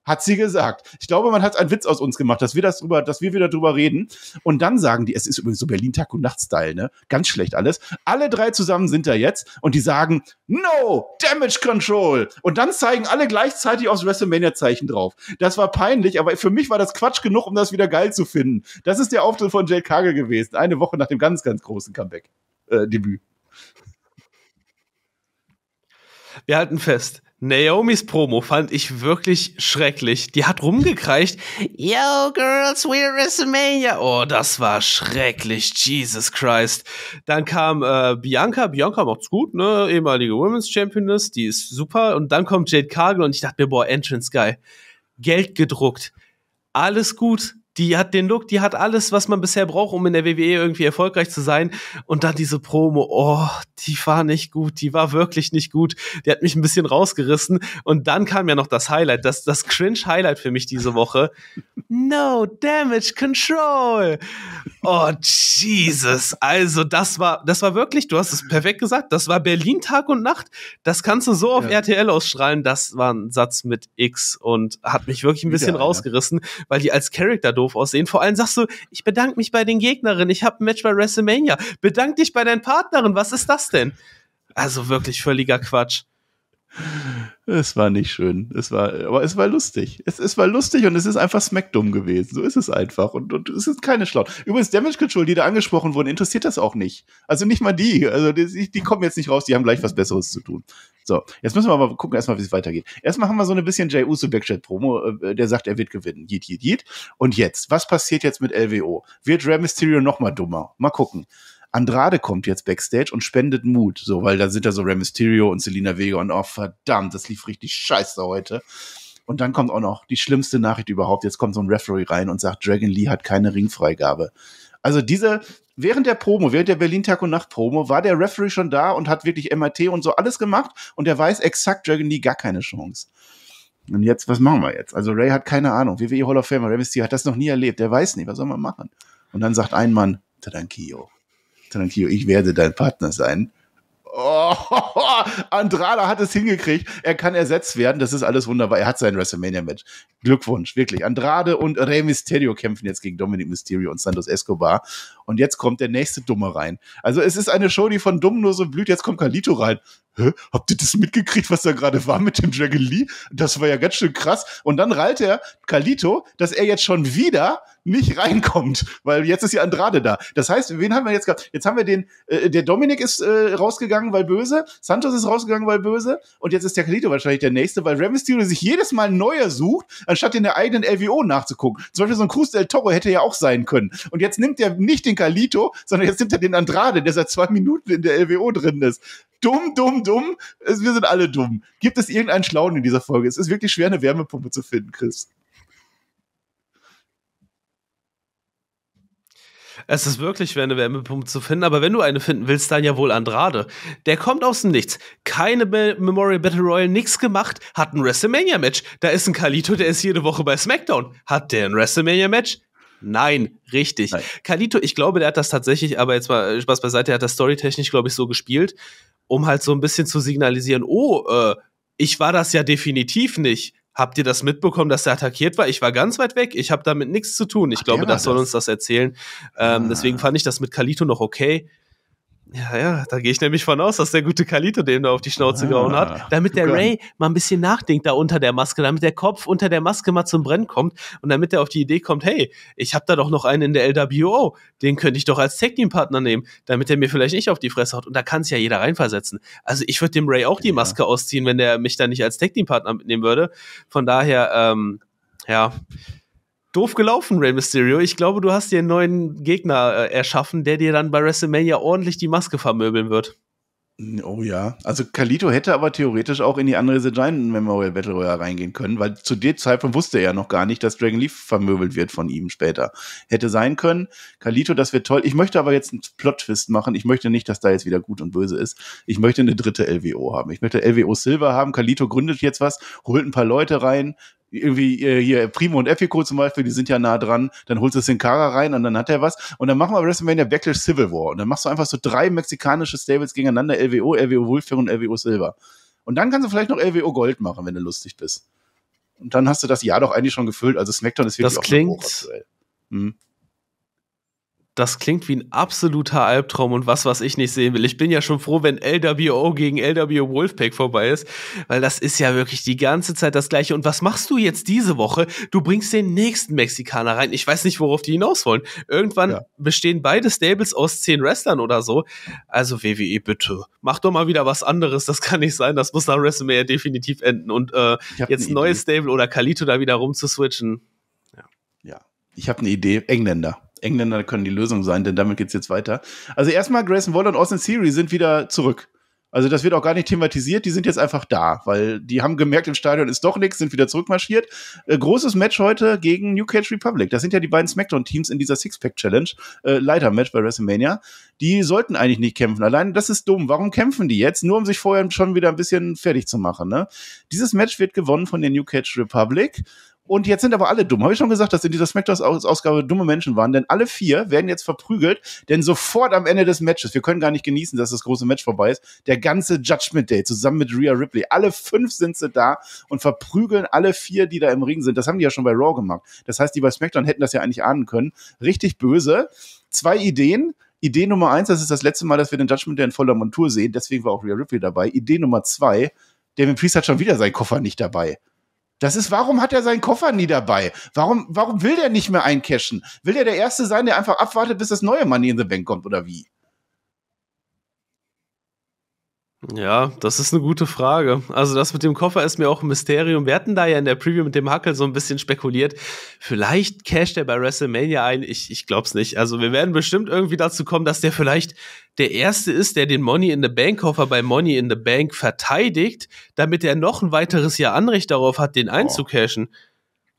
Hat sie gesagt. Ich glaube, man hat einen Witz aus uns gemacht, dass wir das drüber, dass wir wieder drüber reden. Und dann sagen die, es ist übrigens so Berlin Tag und Nacht Style, ne? Ganz schlecht alles. Alle drei zusammen sind da jetzt und die sagen, no, Damage Control. Und dann zeigen alle gleichzeitig aufs WrestleMania Zeichen drauf. Das war peinlich, aber für mich war das Quatsch genug, um das wieder geil zu finden. Das ist der Auftritt von Jade Kagel gewesen. Eine Woche nach dem ganz, ganz großen Comeback, äh, Debüt. Wir halten fest. Naomis Promo fand ich wirklich schrecklich. Die hat rumgekreicht. Yo, Girls, we're WrestleMania. Oh, das war schrecklich. Jesus Christ. Dann kam äh, Bianca. Bianca macht's gut, ne? Ehemalige Women's Championess. Die ist super. Und dann kommt Jade Cargill und ich dachte mir, boah, Entrance Guy. Geld gedruckt. Alles gut. Die hat den Look, die hat alles, was man bisher braucht, um in der WWE irgendwie erfolgreich zu sein. Und dann diese Promo, oh, die war nicht gut, die war wirklich nicht gut. Die hat mich ein bisschen rausgerissen. Und dann kam ja noch das Highlight, das, das Cringe-Highlight für mich diese Woche. no Damage Control. Oh, Jesus. Also, das war, das war wirklich, du hast es perfekt gesagt, das war Berlin Tag und Nacht. Das kannst du so auf ja. RTL ausstrahlen. Das war ein Satz mit X und hat mich wirklich ein bisschen Wieder, rausgerissen, ja. weil die als Charakter doof aussehen. Vor allem sagst du, ich bedanke mich bei den Gegnerinnen, ich habe ein Match bei WrestleMania. Bedank dich bei deinen Partnerin, was ist das denn? Also wirklich völliger Quatsch. Es war nicht schön. Es war, aber es war lustig. Es, es war lustig und es ist einfach smackdumm gewesen. So ist es einfach. Und, und es ist keine Schlau. Übrigens, Damage Control, die da angesprochen wurden, interessiert das auch nicht. Also nicht mal die. Also die, die kommen jetzt nicht raus, die haben gleich was Besseres zu tun. So, jetzt müssen wir mal gucken, erstmal, wie es weitergeht. Erstmal haben wir so ein bisschen Jay Uso Backchat-Promo, äh, der sagt, er wird gewinnen. Jeet, jeet, jeet. Und jetzt, was passiert jetzt mit LWO? Wird Rey Mysterio nochmal dummer? Mal gucken. Andrade kommt jetzt Backstage und spendet Mut. So, weil da sind ja so Rey Mysterio und Selina Vega und oh verdammt, das lief richtig scheiße heute. Und dann kommt auch noch die schlimmste Nachricht überhaupt. Jetzt kommt so ein Referee rein und sagt, Dragon Lee hat keine Ringfreigabe. Also diese, während der Promo, während der Berlin Tag und Nacht Promo, war der Referee schon da und hat wirklich MRT und so alles gemacht und er weiß exakt, Dragon Lee gar keine Chance. Und jetzt, was machen wir jetzt? Also Ray hat keine Ahnung. WWE Hall of Famer, Ray Mysterio hat das noch nie erlebt. Der weiß nicht, was soll man machen? Und dann sagt ein Mann, Tadankio. Tarantino, ich werde dein Partner sein. Oh, Andrada hat es hingekriegt. Er kann ersetzt werden. Das ist alles wunderbar. Er hat sein WrestleMania-Match. Glückwunsch, wirklich. Andrade und Rey Mysterio kämpfen jetzt gegen Dominic Mysterio und Santos Escobar und jetzt kommt der nächste Dumme rein. Also es ist eine Show, die von Dummen nur so blüht, jetzt kommt Kalito rein. Hä? Habt ihr das mitgekriegt, was da gerade war mit dem Dragon Lee? Das war ja ganz schön krass. Und dann rallt er Kalito, dass er jetzt schon wieder nicht reinkommt, weil jetzt ist ja Andrade da. Das heißt, wen haben wir jetzt gehabt? Jetzt haben wir den, äh, der Dominik ist äh, rausgegangen, weil böse, Santos ist rausgegangen, weil böse und jetzt ist der Kalito wahrscheinlich der Nächste, weil Rey Mysterio sich jedes Mal neuer sucht, anstatt in der eigenen LWO nachzugucken. Zum Beispiel so ein Cruz del Toro hätte ja auch sein können. Und jetzt nimmt er nicht den den Kalito, sondern jetzt nimmt er den Andrade, der seit zwei Minuten in der LWO drin ist. Dumm, dumm, dumm. Wir sind alle dumm. Gibt es irgendeinen Schlauen in dieser Folge? Es ist wirklich schwer, eine Wärmepumpe zu finden, Chris. Es ist wirklich schwer, eine Wärmepumpe zu finden, aber wenn du eine finden willst, dann ja wohl Andrade. Der kommt aus dem Nichts. Keine Be Memorial Battle Royale, nichts gemacht, hat ein WrestleMania-Match. Da ist ein Kalito, der ist jede Woche bei SmackDown. Hat der ein WrestleMania-Match? Nein, richtig. Nein. Kalito, ich glaube, der hat das tatsächlich, aber jetzt mal äh, Spaß beiseite, der hat das storytechnisch, glaube ich, so gespielt, um halt so ein bisschen zu signalisieren, oh, äh, ich war das ja definitiv nicht. Habt ihr das mitbekommen, dass er attackiert war? Ich war ganz weit weg. Ich habe damit nichts zu tun. Ich Ach, glaube, das soll uns das erzählen. Ähm, ah. Deswegen fand ich das mit Kalito noch okay. Ja, ja, da gehe ich nämlich von aus, dass der gute Kalito dem da auf die Schnauze ah, gehauen hat, damit der Ray mal ein bisschen nachdenkt da unter der Maske, damit der Kopf unter der Maske mal zum Brennen kommt und damit er auf die Idee kommt, hey, ich habe da doch noch einen in der LWO, oh, den könnte ich doch als Tag Team Partner nehmen, damit er mir vielleicht nicht auf die Fresse haut und da kann es ja jeder reinversetzen. Also ich würde dem Ray auch die ja. Maske ausziehen, wenn der mich da nicht als Tag Team Partner mitnehmen würde. Von daher, ähm, ja, doof gelaufen, Rey Mysterio. Ich glaube, du hast dir einen neuen Gegner äh, erschaffen, der dir dann bei WrestleMania ordentlich die Maske vermöbeln wird. Oh ja. Also Kalito hätte aber theoretisch auch in die andere The Giant Memorial Battle Royale reingehen können, weil zu dem Zeitpunkt wusste er ja noch gar nicht, dass Dragon Leaf vermöbelt wird von ihm später. Hätte sein können. Kalito, das wäre toll. Ich möchte aber jetzt einen Plot-Twist machen. Ich möchte nicht, dass da jetzt wieder gut und böse ist. Ich möchte eine dritte LWO haben. Ich möchte LWO Silver haben. Kalito gründet jetzt was, holt ein paar Leute rein, irgendwie äh, hier Primo und Epico zum Beispiel, die sind ja nah dran, dann holst du den Cara rein und dann hat er was. Und dann machen wir WrestleMania Backlash Civil War. Und dann machst du einfach so drei mexikanische Stables gegeneinander, LWO, LWO Wolfgang und LWO Silver. Und dann kannst du vielleicht noch LWO Gold machen, wenn du lustig bist. Und dann hast du das Jahr doch eigentlich schon gefüllt. Also SmackDown ist wirklich das klingt, auch aktuell. Hm das klingt wie ein absoluter Albtraum und was, was ich nicht sehen will. Ich bin ja schon froh, wenn LWO gegen LWO Wolfpack vorbei ist, weil das ist ja wirklich die ganze Zeit das Gleiche. Und was machst du jetzt diese Woche? Du bringst den nächsten Mexikaner rein. Ich weiß nicht, worauf die hinaus wollen. Irgendwann ja. bestehen beide Stables aus zehn Wrestlern oder so. Also WWE, bitte. Mach doch mal wieder was anderes. Das kann nicht sein. Das muss nach WrestleMania definitiv enden. Und äh, jetzt ein ne neues Idee. Stable oder Kalito da wieder rumzuswitchen. Ja. ja. Ich habe eine Idee. Engländer. Engländer können die Lösung sein, denn damit geht's jetzt weiter. Also erstmal, Grayson Waller und Austin Theory sind wieder zurück. Also das wird auch gar nicht thematisiert, die sind jetzt einfach da, weil die haben gemerkt, im Stadion ist doch nichts, sind wieder zurückmarschiert. Äh, großes Match heute gegen New Cage Republic. Das sind ja die beiden SmackDown-Teams in dieser Six-Pack-Challenge. Äh, Leiter-Match bei WrestleMania. Die sollten eigentlich nicht kämpfen. Allein das ist dumm. Warum kämpfen die jetzt? Nur um sich vorher schon wieder ein bisschen fertig zu machen. Ne? Dieses Match wird gewonnen von der New Cage Republic. Und jetzt sind aber alle dumm. Habe ich schon gesagt, dass in dieser Smackdown-Ausgabe dumme Menschen waren, denn alle vier werden jetzt verprügelt, denn sofort am Ende des Matches, wir können gar nicht genießen, dass das große Match vorbei ist, der ganze Judgment Day zusammen mit Rhea Ripley, alle fünf sind sie da und verprügeln alle vier, die da im Ring sind. Das haben die ja schon bei Raw gemacht. Das heißt, die bei SmackDown hätten das ja eigentlich ahnen können. Richtig böse. Zwei Ideen. Idee Nummer eins, das ist das letzte Mal, dass wir den Judgment Day in voller Montur sehen, deswegen war auch Rhea Ripley dabei. Idee Nummer zwei, David Priest hat schon wieder seinen Koffer nicht dabei. Das ist, warum hat er seinen Koffer nie dabei? Warum, warum will der nicht mehr eincashen? Will der der Erste sein, der einfach abwartet, bis das neue Money in the Bank kommt oder wie? Ja, das ist eine gute Frage. Also das mit dem Koffer ist mir auch ein Mysterium. Wir hatten da ja in der Preview mit dem Hackel so ein bisschen spekuliert. Vielleicht casht er bei WrestleMania ein. Ich, ich glaub's nicht. Also wir werden bestimmt irgendwie dazu kommen, dass der vielleicht der Erste ist, der den Money in the Bank Koffer bei Money in the Bank verteidigt, damit er noch ein weiteres Jahr Anrecht darauf hat, den einzucashen. Oh.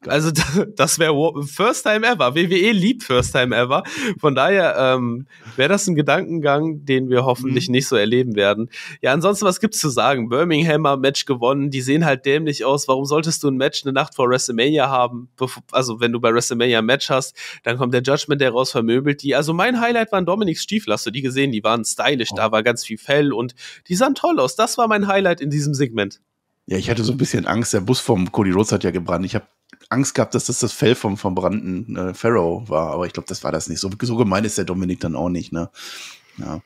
Also das wäre First Time Ever. WWE liebt First Time Ever. Von daher ähm, wäre das ein Gedankengang, den wir hoffentlich mhm. nicht so erleben werden. Ja, ansonsten, was gibt's zu sagen? Birminghamer Match gewonnen. Die sehen halt dämlich aus. Warum solltest du ein Match eine Nacht vor WrestleMania haben? Also wenn du bei WrestleMania ein Match hast, dann kommt der Judgment, der raus vermöbelt die. Also mein Highlight waren Dominiks Stiefel. Hast du die gesehen? Die waren stylisch. Oh. Da war ganz viel Fell und die sahen toll aus. Das war mein Highlight in diesem Segment. Ja, ich hatte so ein bisschen Angst. Der Bus vom Cody Rhodes hat ja gebrannt. Ich habe Angst gehabt, dass das das Fell vom verbrannten äh, Pharaoh war, aber ich glaube, das war das nicht. So, so gemein ist der Dominik dann auch nicht, ne? Ja.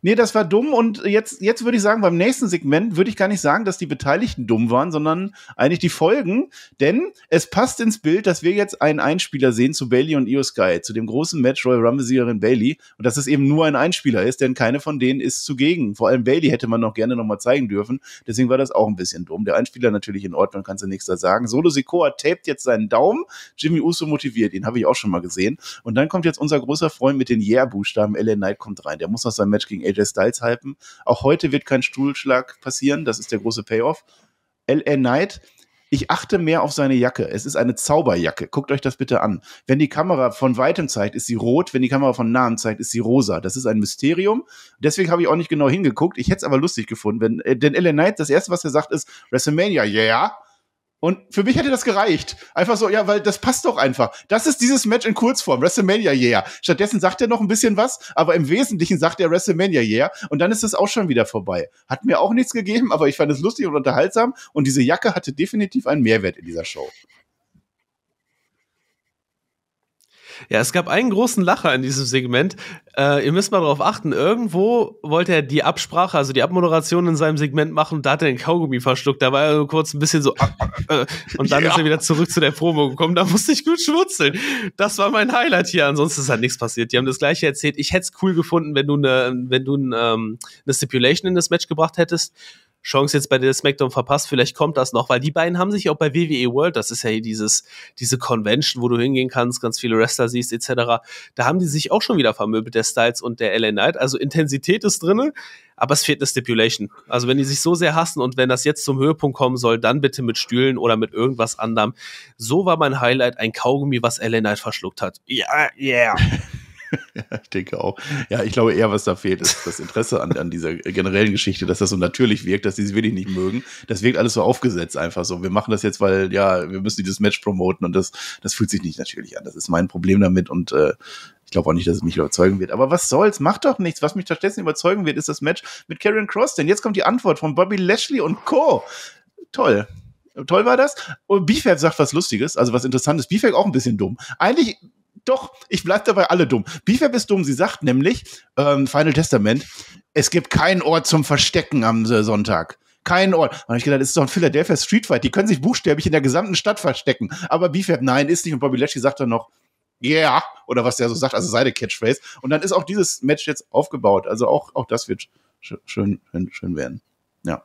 Nee, das war dumm. Und jetzt, jetzt würde ich sagen, beim nächsten Segment würde ich gar nicht sagen, dass die Beteiligten dumm waren, sondern eigentlich die Folgen. Denn es passt ins Bild, dass wir jetzt einen Einspieler sehen zu Bailey und Io Sky, zu dem großen Match Royal Rumble-Siegerin Bailey. Und dass es eben nur ein Einspieler ist, denn keine von denen ist zugegen. Vor allem Bailey hätte man noch gerne nochmal zeigen dürfen. Deswegen war das auch ein bisschen dumm. Der Einspieler natürlich in Ordnung, kannst du nichts da sagen. Solo Sikoa tapet jetzt seinen Daumen. Jimmy Uso motiviert ihn, habe ich auch schon mal gesehen. Und dann kommt jetzt unser großer Freund mit den Yeah-Buchstaben. LA Knight kommt rein. Der muss noch sein Match gegen gegen AJ Styles hypen. Auch heute wird kein Stuhlschlag passieren, das ist der große Payoff. LA Knight ich achte mehr auf seine Jacke. Es ist eine Zauberjacke. Guckt euch das bitte an. Wenn die Kamera von weitem zeigt, ist sie rot. Wenn die Kamera von nahem zeigt, ist sie rosa. Das ist ein Mysterium. Deswegen habe ich auch nicht genau hingeguckt. Ich hätte es aber lustig gefunden, wenn, äh, denn Ellen Knight, das erste, was er sagt, ist WrestleMania, yeah. Und für mich hätte das gereicht. Einfach so, ja, weil das passt doch einfach. Das ist dieses Match in Kurzform, WrestleMania Yeah. Stattdessen sagt er noch ein bisschen was, aber im Wesentlichen sagt er WrestleMania Yeah und dann ist es auch schon wieder vorbei. Hat mir auch nichts gegeben, aber ich fand es lustig und unterhaltsam und diese Jacke hatte definitiv einen Mehrwert in dieser Show. Ja, es gab einen großen Lacher in diesem Segment. Äh, ihr müsst mal darauf achten, irgendwo wollte er die Absprache, also die Abmoderation in seinem Segment machen da hat er den Kaugummi verschluckt. Da war er so kurz ein bisschen so äh, äh, äh, und dann ja. ist er wieder zurück zu der Promo gekommen. Da musste ich gut schwutzeln. Das war mein Highlight hier. Ansonsten ist halt nichts passiert. Die haben das gleiche erzählt. Ich hätte es cool gefunden, wenn du eine, wenn du ähm, eine Stipulation in das Match gebracht hättest Chance jetzt bei der SmackDown verpasst, vielleicht kommt das noch, weil die beiden haben sich auch bei WWE World, das ist ja hier dieses, diese Convention, wo du hingehen kannst, ganz viele Wrestler siehst, etc., da haben die sich auch schon wieder vermöbelt, der Styles und der LA Knight. Also Intensität ist drinne, aber es fehlt eine Stipulation. Also wenn die sich so sehr hassen und wenn das jetzt zum Höhepunkt kommen soll, dann bitte mit Stühlen oder mit irgendwas anderem. So war mein Highlight ein Kaugummi, was LA Knight verschluckt hat. Ja, yeah, yeah. ja, ich denke auch. Ja, ich glaube eher, was da fehlt, ist das Interesse an, an dieser generellen Geschichte, dass das so natürlich wirkt, dass die es wirklich nicht mögen. Das wirkt alles so aufgesetzt einfach so. Wir machen das jetzt, weil ja, wir müssen dieses Match promoten und das, das fühlt sich nicht natürlich an. Das ist mein Problem damit und äh, ich glaube auch nicht, dass es mich überzeugen wird. Aber was soll's? Macht doch nichts. Was mich stattdessen überzeugen wird, ist das Match mit Karen Cross. Denn jetzt kommt die Antwort von Bobby Lashley und Co. Toll toll war das. Und Beefhack sagt was Lustiges, also was Interessantes. Beefhack auch ein bisschen dumm. Eigentlich doch, ich bleib dabei alle dumm. Bifab ist dumm, sie sagt nämlich, ähm, Final Testament, es gibt keinen Ort zum Verstecken am äh, Sonntag. Keinen Ort. Da habe ich gedacht, das ist doch ein Philadelphia Street Fight. Die können sich buchstäblich in der gesamten Stadt verstecken. Aber Bifab, nein, ist nicht. Und Bobby Lashley sagt dann noch, yeah, oder was der so sagt, also seine Catchphrase. Und dann ist auch dieses Match jetzt aufgebaut. Also auch, auch das wird sch schön, schön, schön werden. Ja.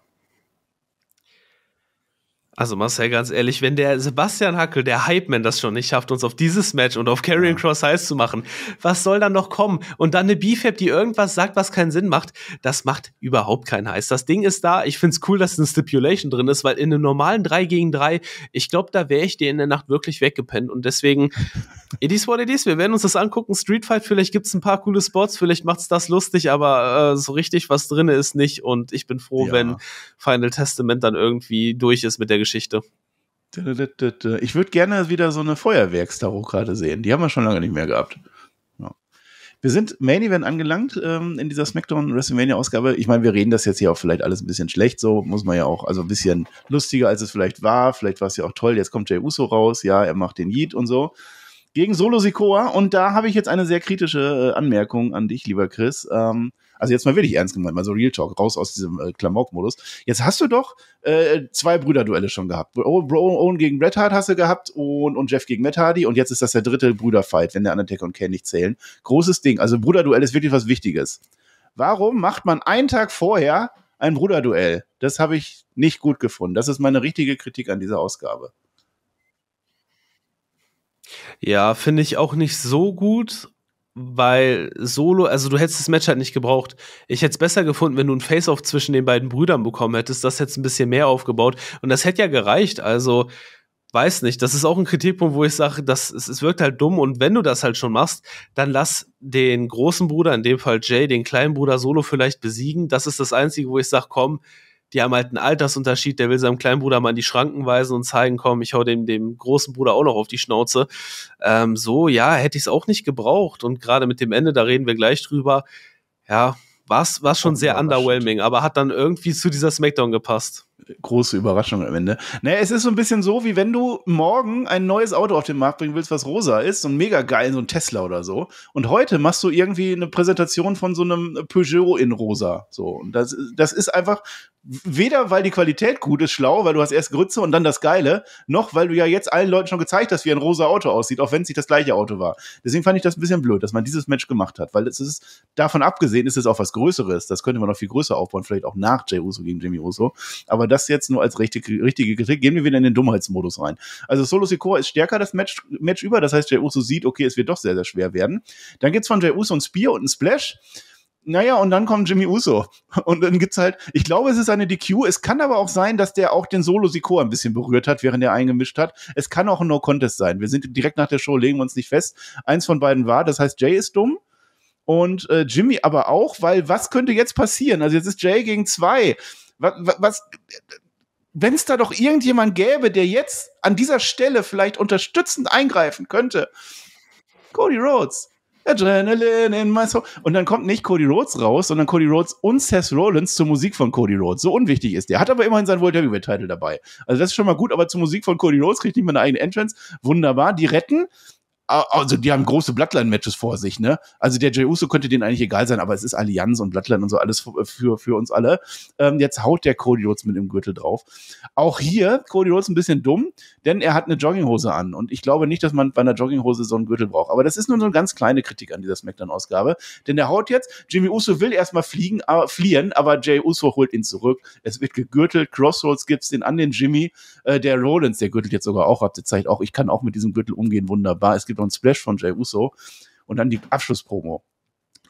Also Marcel, ganz ehrlich, wenn der Sebastian Hackel, der Hype-Man, das schon nicht schafft, uns auf dieses Match und auf Carrion Cross heiß zu machen, was soll dann noch kommen? Und dann eine BFAB, die irgendwas sagt, was keinen Sinn macht, das macht überhaupt keinen heiß. Das Ding ist da, ich finde es cool, dass eine Stipulation drin ist, weil in einem normalen 3 gegen 3, ich glaube, da wäre ich dir in der Nacht wirklich weggepennt und deswegen, it is what it is, wir werden uns das angucken, Street Fight, vielleicht gibt es ein paar coole Spots, vielleicht macht's das lustig, aber äh, so richtig was drin ist nicht und ich bin froh, ja. wenn Final Testament dann irgendwie durch ist mit der Geschichte. Geschichte. Ich würde gerne wieder so eine gerade sehen. Die haben wir schon lange nicht mehr gehabt. Ja. Wir sind Main Event angelangt ähm, in dieser SmackDown WrestleMania Ausgabe. Ich meine, wir reden das jetzt hier auch vielleicht alles ein bisschen schlecht, so muss man ja auch, also ein bisschen lustiger, als es vielleicht war. Vielleicht war es ja auch toll. Jetzt kommt Jay Uso raus, ja, er macht den Yeet und so gegen Solo Sikoa. Und da habe ich jetzt eine sehr kritische äh, Anmerkung an dich, lieber Chris. Ähm, also jetzt mal wirklich ernst gemeint, mal so Real Talk, raus aus diesem äh, Klamauk-Modus. Jetzt hast du doch äh, zwei Brüderduelle schon gehabt. Owen, Owen gegen Bret Hart hast du gehabt und, und Jeff gegen Matt Hardy und jetzt ist das der dritte Brüderfight, wenn der Undertaker und Kane nicht zählen. Großes Ding. Also Brüderduell ist wirklich was Wichtiges. Warum macht man einen Tag vorher ein Bruderduell? Das habe ich nicht gut gefunden. Das ist meine richtige Kritik an dieser Ausgabe. Ja, finde ich auch nicht so gut weil Solo, also du hättest das Match halt nicht gebraucht. Ich hätte es besser gefunden, wenn du ein Face-Off zwischen den beiden Brüdern bekommen hättest. Das hätte ein bisschen mehr aufgebaut. Und das hätte ja gereicht. Also, weiß nicht. Das ist auch ein Kritikpunkt, wo ich sage, das, es, es wirkt halt dumm. Und wenn du das halt schon machst, dann lass den großen Bruder, in dem Fall Jay, den kleinen Bruder Solo vielleicht besiegen. Das ist das Einzige, wo ich sage, komm, die haben halt einen Altersunterschied, der will seinem kleinen Bruder mal in die Schranken weisen und zeigen, komm, ich hau dem, dem großen Bruder auch noch auf die Schnauze. Ähm, so, ja, hätte ich es auch nicht gebraucht. Und gerade mit dem Ende, da reden wir gleich drüber, ja, war es schon sehr underwhelming, aber hat dann irgendwie zu dieser Smackdown gepasst. Große Überraschung am Ende. Naja, ne, es ist so ein bisschen so, wie wenn du morgen ein neues Auto auf den Markt bringen willst, was rosa ist, so ein mega geil, so ein Tesla oder so. Und heute machst du irgendwie eine Präsentation von so einem Peugeot in rosa. So, und das, das ist einfach weder weil die Qualität gut ist, schlau, weil du hast erst Grütze und dann das Geile, noch weil du ja jetzt allen Leuten schon gezeigt hast, wie ein rosa Auto aussieht, auch wenn es nicht das gleiche Auto war. Deswegen fand ich das ein bisschen blöd, dass man dieses Match gemacht hat, weil es ist, davon abgesehen ist es auch was Größeres. Das könnte man noch viel größer aufbauen, vielleicht auch nach Jey Uso gegen Jimmy Uso. Aber das jetzt nur als richtige, richtige Kritik, gehen wir wieder in den Dummheitsmodus rein. Also Solo Sikoa ist stärker das Match, Match über, das heißt, Jey Uso sieht, okay, es wird doch sehr, sehr schwer werden. Dann gibt's von Jey Uso ein Spear und ein Splash. Naja, und dann kommt Jimmy Uso. Und dann gibt's halt, ich glaube, es ist eine DQ. Es kann aber auch sein, dass der auch den Solo Siko ein bisschen berührt hat, während er eingemischt hat. Es kann auch ein No-Contest sein. Wir sind direkt nach der Show, legen wir uns nicht fest. Eins von beiden war. Das heißt, Jay ist dumm und äh, Jimmy aber auch, weil was könnte jetzt passieren? Also jetzt ist Jay gegen zwei. Was, was wenn es da doch irgendjemand gäbe, der jetzt an dieser Stelle vielleicht unterstützend eingreifen könnte. Cody Rhodes. Adrenaline in my soul. Und dann kommt nicht Cody Rhodes raus, sondern Cody Rhodes und Seth Rollins zur Musik von Cody Rhodes. So unwichtig ist der. Hat aber immerhin seinen World Heavyweight Title dabei. Also das ist schon mal gut, aber zur Musik von Cody Rhodes kriegt nicht mal eine eigene Entrance. Wunderbar. Die retten also die haben große Bloodline-Matches vor sich, ne? Also der Jey Uso könnte denen eigentlich egal sein, aber es ist Allianz und Bloodline und so alles für, für uns alle. Ähm, jetzt haut der Cody Rhodes mit dem Gürtel drauf. Auch hier, Cody Rhodes ein bisschen dumm, denn er hat eine Jogginghose an und ich glaube nicht, dass man bei einer Jogginghose so einen Gürtel braucht. Aber das ist nur so eine ganz kleine Kritik an dieser Smackdown-Ausgabe, denn der haut jetzt, Jimmy Uso will erstmal fliegen, aber, fliehen, aber Jey Uso holt ihn zurück. Es wird gegürtelt, Crossroads gibt's den an den Jimmy, äh, der Rollins, der gürtelt jetzt sogar auch ab, der zeigt auch, ich kann auch mit diesem Gürtel umgehen, wunderbar. Es gibt über einen Splash von Jay Uso und dann die Abschlusspromo.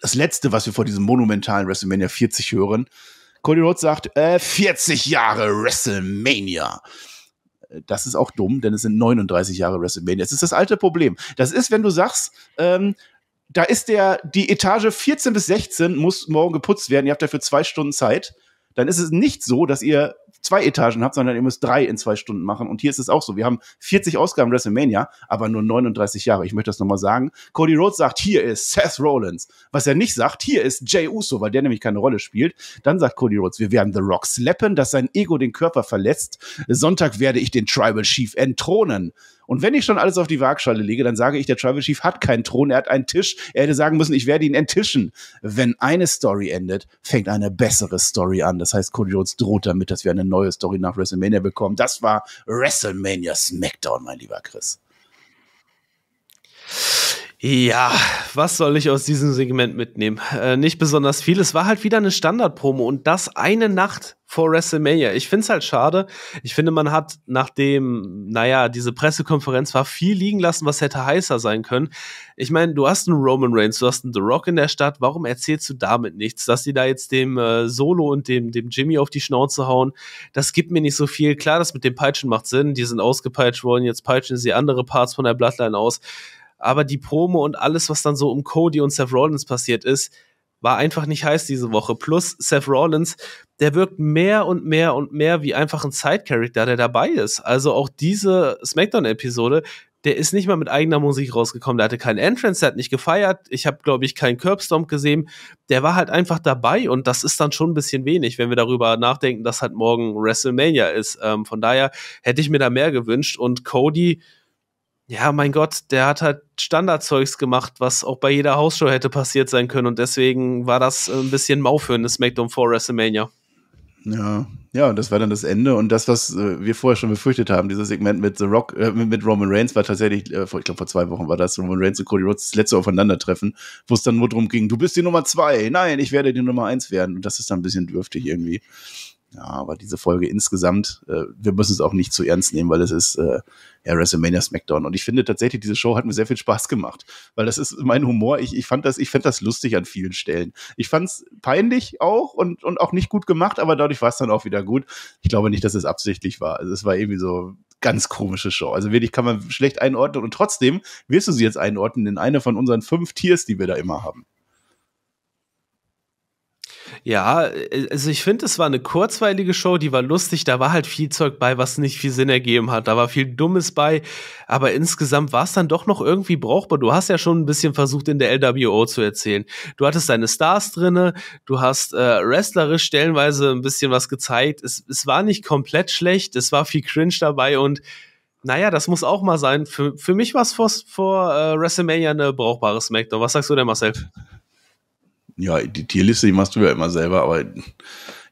Das letzte, was wir vor diesem monumentalen WrestleMania 40 hören, Cody Rhodes sagt, äh, 40 Jahre WrestleMania. Äh, das ist auch dumm, denn es sind 39 Jahre WrestleMania. Es ist das alte Problem. Das ist, wenn du sagst, ähm, da ist der, die Etage 14 bis 16 muss morgen geputzt werden. Ihr habt dafür zwei Stunden Zeit dann ist es nicht so, dass ihr zwei Etagen habt, sondern ihr müsst drei in zwei Stunden machen. Und hier ist es auch so. Wir haben 40 Ausgaben WrestleMania, aber nur 39 Jahre. Ich möchte das nochmal sagen. Cody Rhodes sagt, hier ist Seth Rollins. Was er nicht sagt, hier ist Jay Uso, weil der nämlich keine Rolle spielt. Dann sagt Cody Rhodes, wir werden The Rock slappen, dass sein Ego den Körper verlässt. Sonntag werde ich den Tribal Chief entthronen. Und wenn ich schon alles auf die Waagschale lege, dann sage ich, der Tribal Chief hat keinen Thron, er hat einen Tisch. Er hätte sagen müssen, ich werde ihn enttischen. Wenn eine Story endet, fängt eine bessere Story an. Das heißt, Cody Rhodes droht damit, dass wir eine neue Story nach WrestleMania bekommen. Das war WrestleMania SmackDown, mein lieber Chris. Ja, was soll ich aus diesem Segment mitnehmen? Äh, nicht besonders viel. Es war halt wieder eine Standard-Promo und das eine Nacht vor WrestleMania. Ich finde es halt schade. Ich finde, man hat, nachdem, naja, diese Pressekonferenz war, viel liegen lassen, was hätte heißer sein können. Ich meine, du hast einen Roman Reigns, du hast einen The Rock in der Stadt. Warum erzählst du damit nichts? Dass die da jetzt dem äh, Solo und dem, dem Jimmy auf die Schnauze hauen, das gibt mir nicht so viel. Klar, das mit den Peitschen macht Sinn. Die sind ausgepeitscht worden. Jetzt peitschen sie andere Parts von der Bloodline aus aber die Promo und alles, was dann so um Cody und Seth Rollins passiert ist, war einfach nicht heiß diese Woche. Plus Seth Rollins, der wirkt mehr und mehr und mehr wie einfach ein Side-Character, der dabei ist. Also auch diese Smackdown-Episode, der ist nicht mal mit eigener Musik rausgekommen. Der hatte keinen Entrance, der hat nicht gefeiert. Ich habe, glaube ich, keinen Curbstomp gesehen. Der war halt einfach dabei und das ist dann schon ein bisschen wenig, wenn wir darüber nachdenken, dass halt morgen WrestleMania ist. Ähm, von daher hätte ich mir da mehr gewünscht und Cody, ja, mein Gott, der hat halt Standardzeugs gemacht, was auch bei jeder Hausshow hätte passiert sein können. Und deswegen war das äh, ein bisschen maufhörendes SmackDown vor WrestleMania. Ja, ja, das war dann das Ende. Und das, was äh, wir vorher schon befürchtet haben, dieses Segment mit The Rock, äh, mit Roman Reigns, war tatsächlich, äh, vor, ich glaube, vor zwei Wochen war das, Roman Reigns und Cody Rhodes das letzte Aufeinandertreffen, wo es dann nur darum ging, du bist die Nummer zwei, nein, ich werde die Nummer eins werden. Und das ist dann ein bisschen dürftig irgendwie. Ja, aber diese Folge insgesamt, äh, wir müssen es auch nicht zu ernst nehmen, weil es ist äh, ja, WrestleMania SmackDown. Und ich finde tatsächlich, diese Show hat mir sehr viel Spaß gemacht, weil das ist mein Humor. Ich, ich fand das, ich fand das lustig an vielen Stellen. Ich fand es peinlich auch und, und auch nicht gut gemacht, aber dadurch war es dann auch wieder gut. Ich glaube nicht, dass es absichtlich war. Also es war irgendwie so ganz komische Show. Also wirklich kann man schlecht einordnen und trotzdem wirst du sie jetzt einordnen in eine von unseren fünf Tiers, die wir da immer haben. Ja, äh, also ich finde, es war eine kurzweilige Show, die war lustig, da war halt viel Zeug bei, was nicht viel Sinn ergeben hat, da war viel Dummes bei, aber insgesamt war es dann doch noch irgendwie brauchbar. Du hast ja schon ein bisschen versucht, in der LWO zu erzählen. Du hattest deine Stars drinne, du hast äh, wrestlerisch stellenweise ein bisschen was gezeigt. Es, es war nicht komplett schlecht, es war viel Cringe dabei und naja, das muss auch mal sein. Für, für mich war es vor, vor äh, WrestleMania eine brauchbare Smackdown. Was sagst du denn, Marcel? ja, die Tierliste, die machst du ja immer selber, aber ich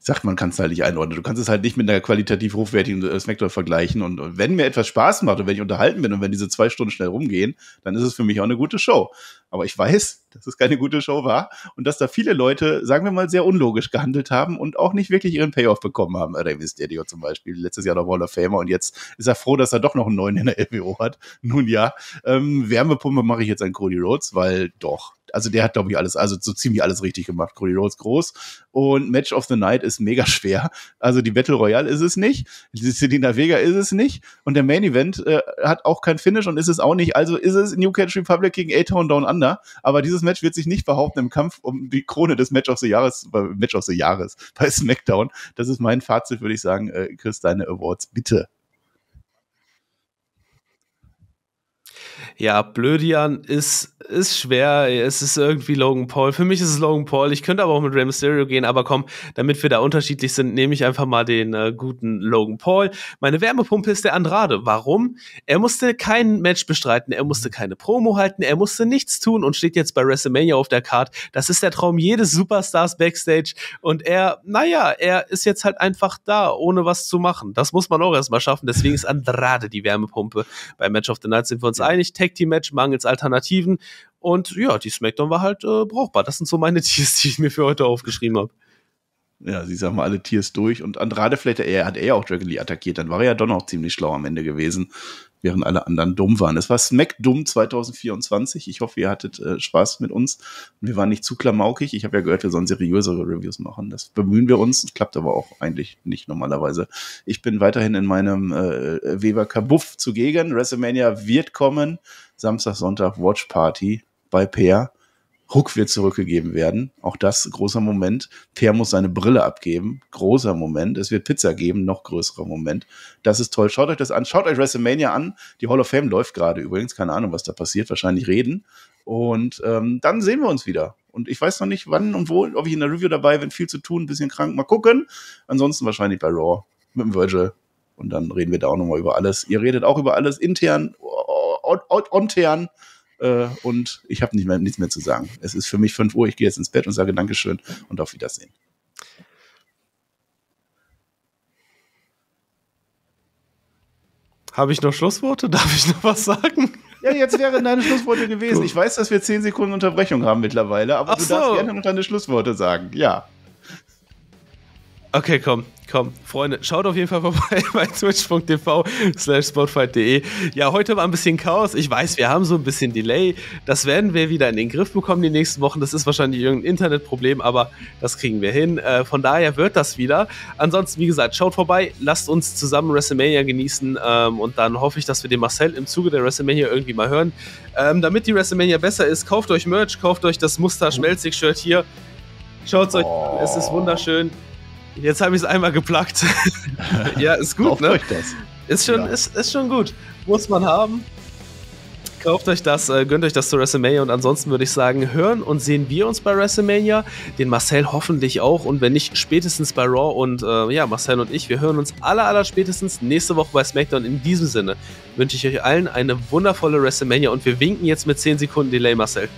sag, man kann es halt nicht einordnen. Du kannst es halt nicht mit einer qualitativ hochwertigen äh, Smackdown vergleichen. Und, und wenn mir etwas Spaß macht und wenn ich unterhalten bin und wenn diese zwei Stunden schnell rumgehen, dann ist es für mich auch eine gute Show. Aber ich weiß, dass es keine gute Show war und dass da viele Leute, sagen wir mal, sehr unlogisch gehandelt haben und auch nicht wirklich ihren Payoff bekommen haben. Rey Mysterio zum Beispiel, letztes Jahr noch Wall of Famer und jetzt ist er froh, dass er doch noch einen neuen in der LWO hat. Nun ja, ähm, Wärmepumpe mache ich jetzt an Cody Rhodes, weil doch, also der hat, glaube ich, alles, also so ziemlich alles richtig gemacht. Cody Rhodes groß. Und Match of the Night ist mega schwer. Also die Battle Royale ist es nicht. Die Selina Vega ist es nicht. Und der Main Event äh, hat auch kein Finish und ist es auch nicht. Also ist es New Catch Republic gegen A-Town Down Under. Aber dieses Match wird sich nicht behaupten im Kampf um die Krone des Match of the Jahres, äh, Match of the Jahres bei SmackDown. Das ist mein Fazit, würde ich sagen. Äh, Chris, deine Awards bitte. Ja, Blödian ist, ist schwer. Es ist irgendwie Logan Paul. Für mich ist es Logan Paul. Ich könnte aber auch mit Rey Mysterio gehen, aber komm, damit wir da unterschiedlich sind, nehme ich einfach mal den äh, guten Logan Paul. Meine Wärmepumpe ist der Andrade. Warum? Er musste kein Match bestreiten, er musste keine Promo halten, er musste nichts tun und steht jetzt bei WrestleMania auf der Card. Das ist der Traum jedes Superstars Backstage und er, naja, er ist jetzt halt einfach da, ohne was zu machen. Das muss man auch erstmal schaffen. Deswegen ist Andrade die Wärmepumpe. Bei Match of the Night sind wir uns einig. Tag Team Match mangels Alternativen. Und ja, die SmackDown war halt äh, brauchbar. Das sind so meine Tiers, die ich mir für heute aufgeschrieben habe ja, sie sagen mal alle Tiers durch. Und Andrade vielleicht er, hat er auch Dragon Lee attackiert. Dann war er ja doch noch ziemlich schlau am Ende gewesen, während alle anderen dumm waren. Es war Smack Dumm 2024. Ich hoffe, ihr hattet äh, Spaß mit uns. wir waren nicht zu klamaukig. Ich habe ja gehört, wir sollen seriösere Reviews machen. Das bemühen wir uns. klappt aber auch eigentlich nicht normalerweise. Ich bin weiterhin in meinem äh, Weber Kabuff zugegen. WrestleMania wird kommen. Samstag, Sonntag, Watch Party bei Peer. Hook wird zurückgegeben werden. Auch das großer Moment. Per muss seine Brille abgeben. Großer Moment. Es wird Pizza geben. Noch größerer Moment. Das ist toll. Schaut euch das an. Schaut euch WrestleMania an. Die Hall of Fame läuft gerade übrigens. Keine Ahnung, was da passiert. Wahrscheinlich reden. Und ähm, dann sehen wir uns wieder. Und ich weiß noch nicht, wann und wo. Ob ich in der Review dabei bin. Viel zu tun. Ein bisschen krank. Mal gucken. Ansonsten wahrscheinlich bei Raw mit dem Virgil. Und dann reden wir da auch nochmal über alles. Ihr redet auch über alles intern, on-tern. intern. Äh, und ich habe nicht mehr, nichts mehr zu sagen. Es ist für mich 5 Uhr, ich gehe jetzt ins Bett und sage Dankeschön und auf Wiedersehen. Habe ich noch Schlussworte? Darf ich noch was sagen? Ja, jetzt wären deine Schlussworte gewesen. Ich weiß, dass wir 10 Sekunden Unterbrechung haben mittlerweile, aber Ach du so. darfst gerne noch deine Schlussworte sagen. Ja. Okay, komm, komm. Freunde, schaut auf jeden Fall vorbei bei twitch.tv slash spotfight.de. Ja, heute war ein bisschen Chaos. Ich weiß, wir haben so ein bisschen Delay. Das werden wir wieder in den Griff bekommen die nächsten Wochen. Das ist wahrscheinlich irgendein Internetproblem, aber das kriegen wir hin. Äh, von daher wird das wieder. Ansonsten, wie gesagt, schaut vorbei, lasst uns zusammen WrestleMania genießen ähm, und dann hoffe ich, dass wir den Marcel im Zuge der WrestleMania irgendwie mal hören. Ähm, damit die WrestleMania besser ist, kauft euch Merch, kauft euch das Muster-Schmelzig-Shirt hier. Schaut es euch oh. an, es ist wunderschön. Jetzt habe ich es einmal geplagt. ja, ist gut, Kauft ne? Euch das. Ist schon, ja. ist, ist schon gut. Muss man haben. Kauft euch das, äh, gönnt euch das zu WrestleMania und ansonsten würde ich sagen, hören und sehen wir uns bei WrestleMania, den Marcel hoffentlich auch und wenn nicht, spätestens bei Raw und äh, ja, Marcel und ich, wir hören uns aller, aller spätestens nächste Woche bei SmackDown. In diesem Sinne wünsche ich euch allen eine wundervolle WrestleMania und wir winken jetzt mit 10 Sekunden Delay, Marcel.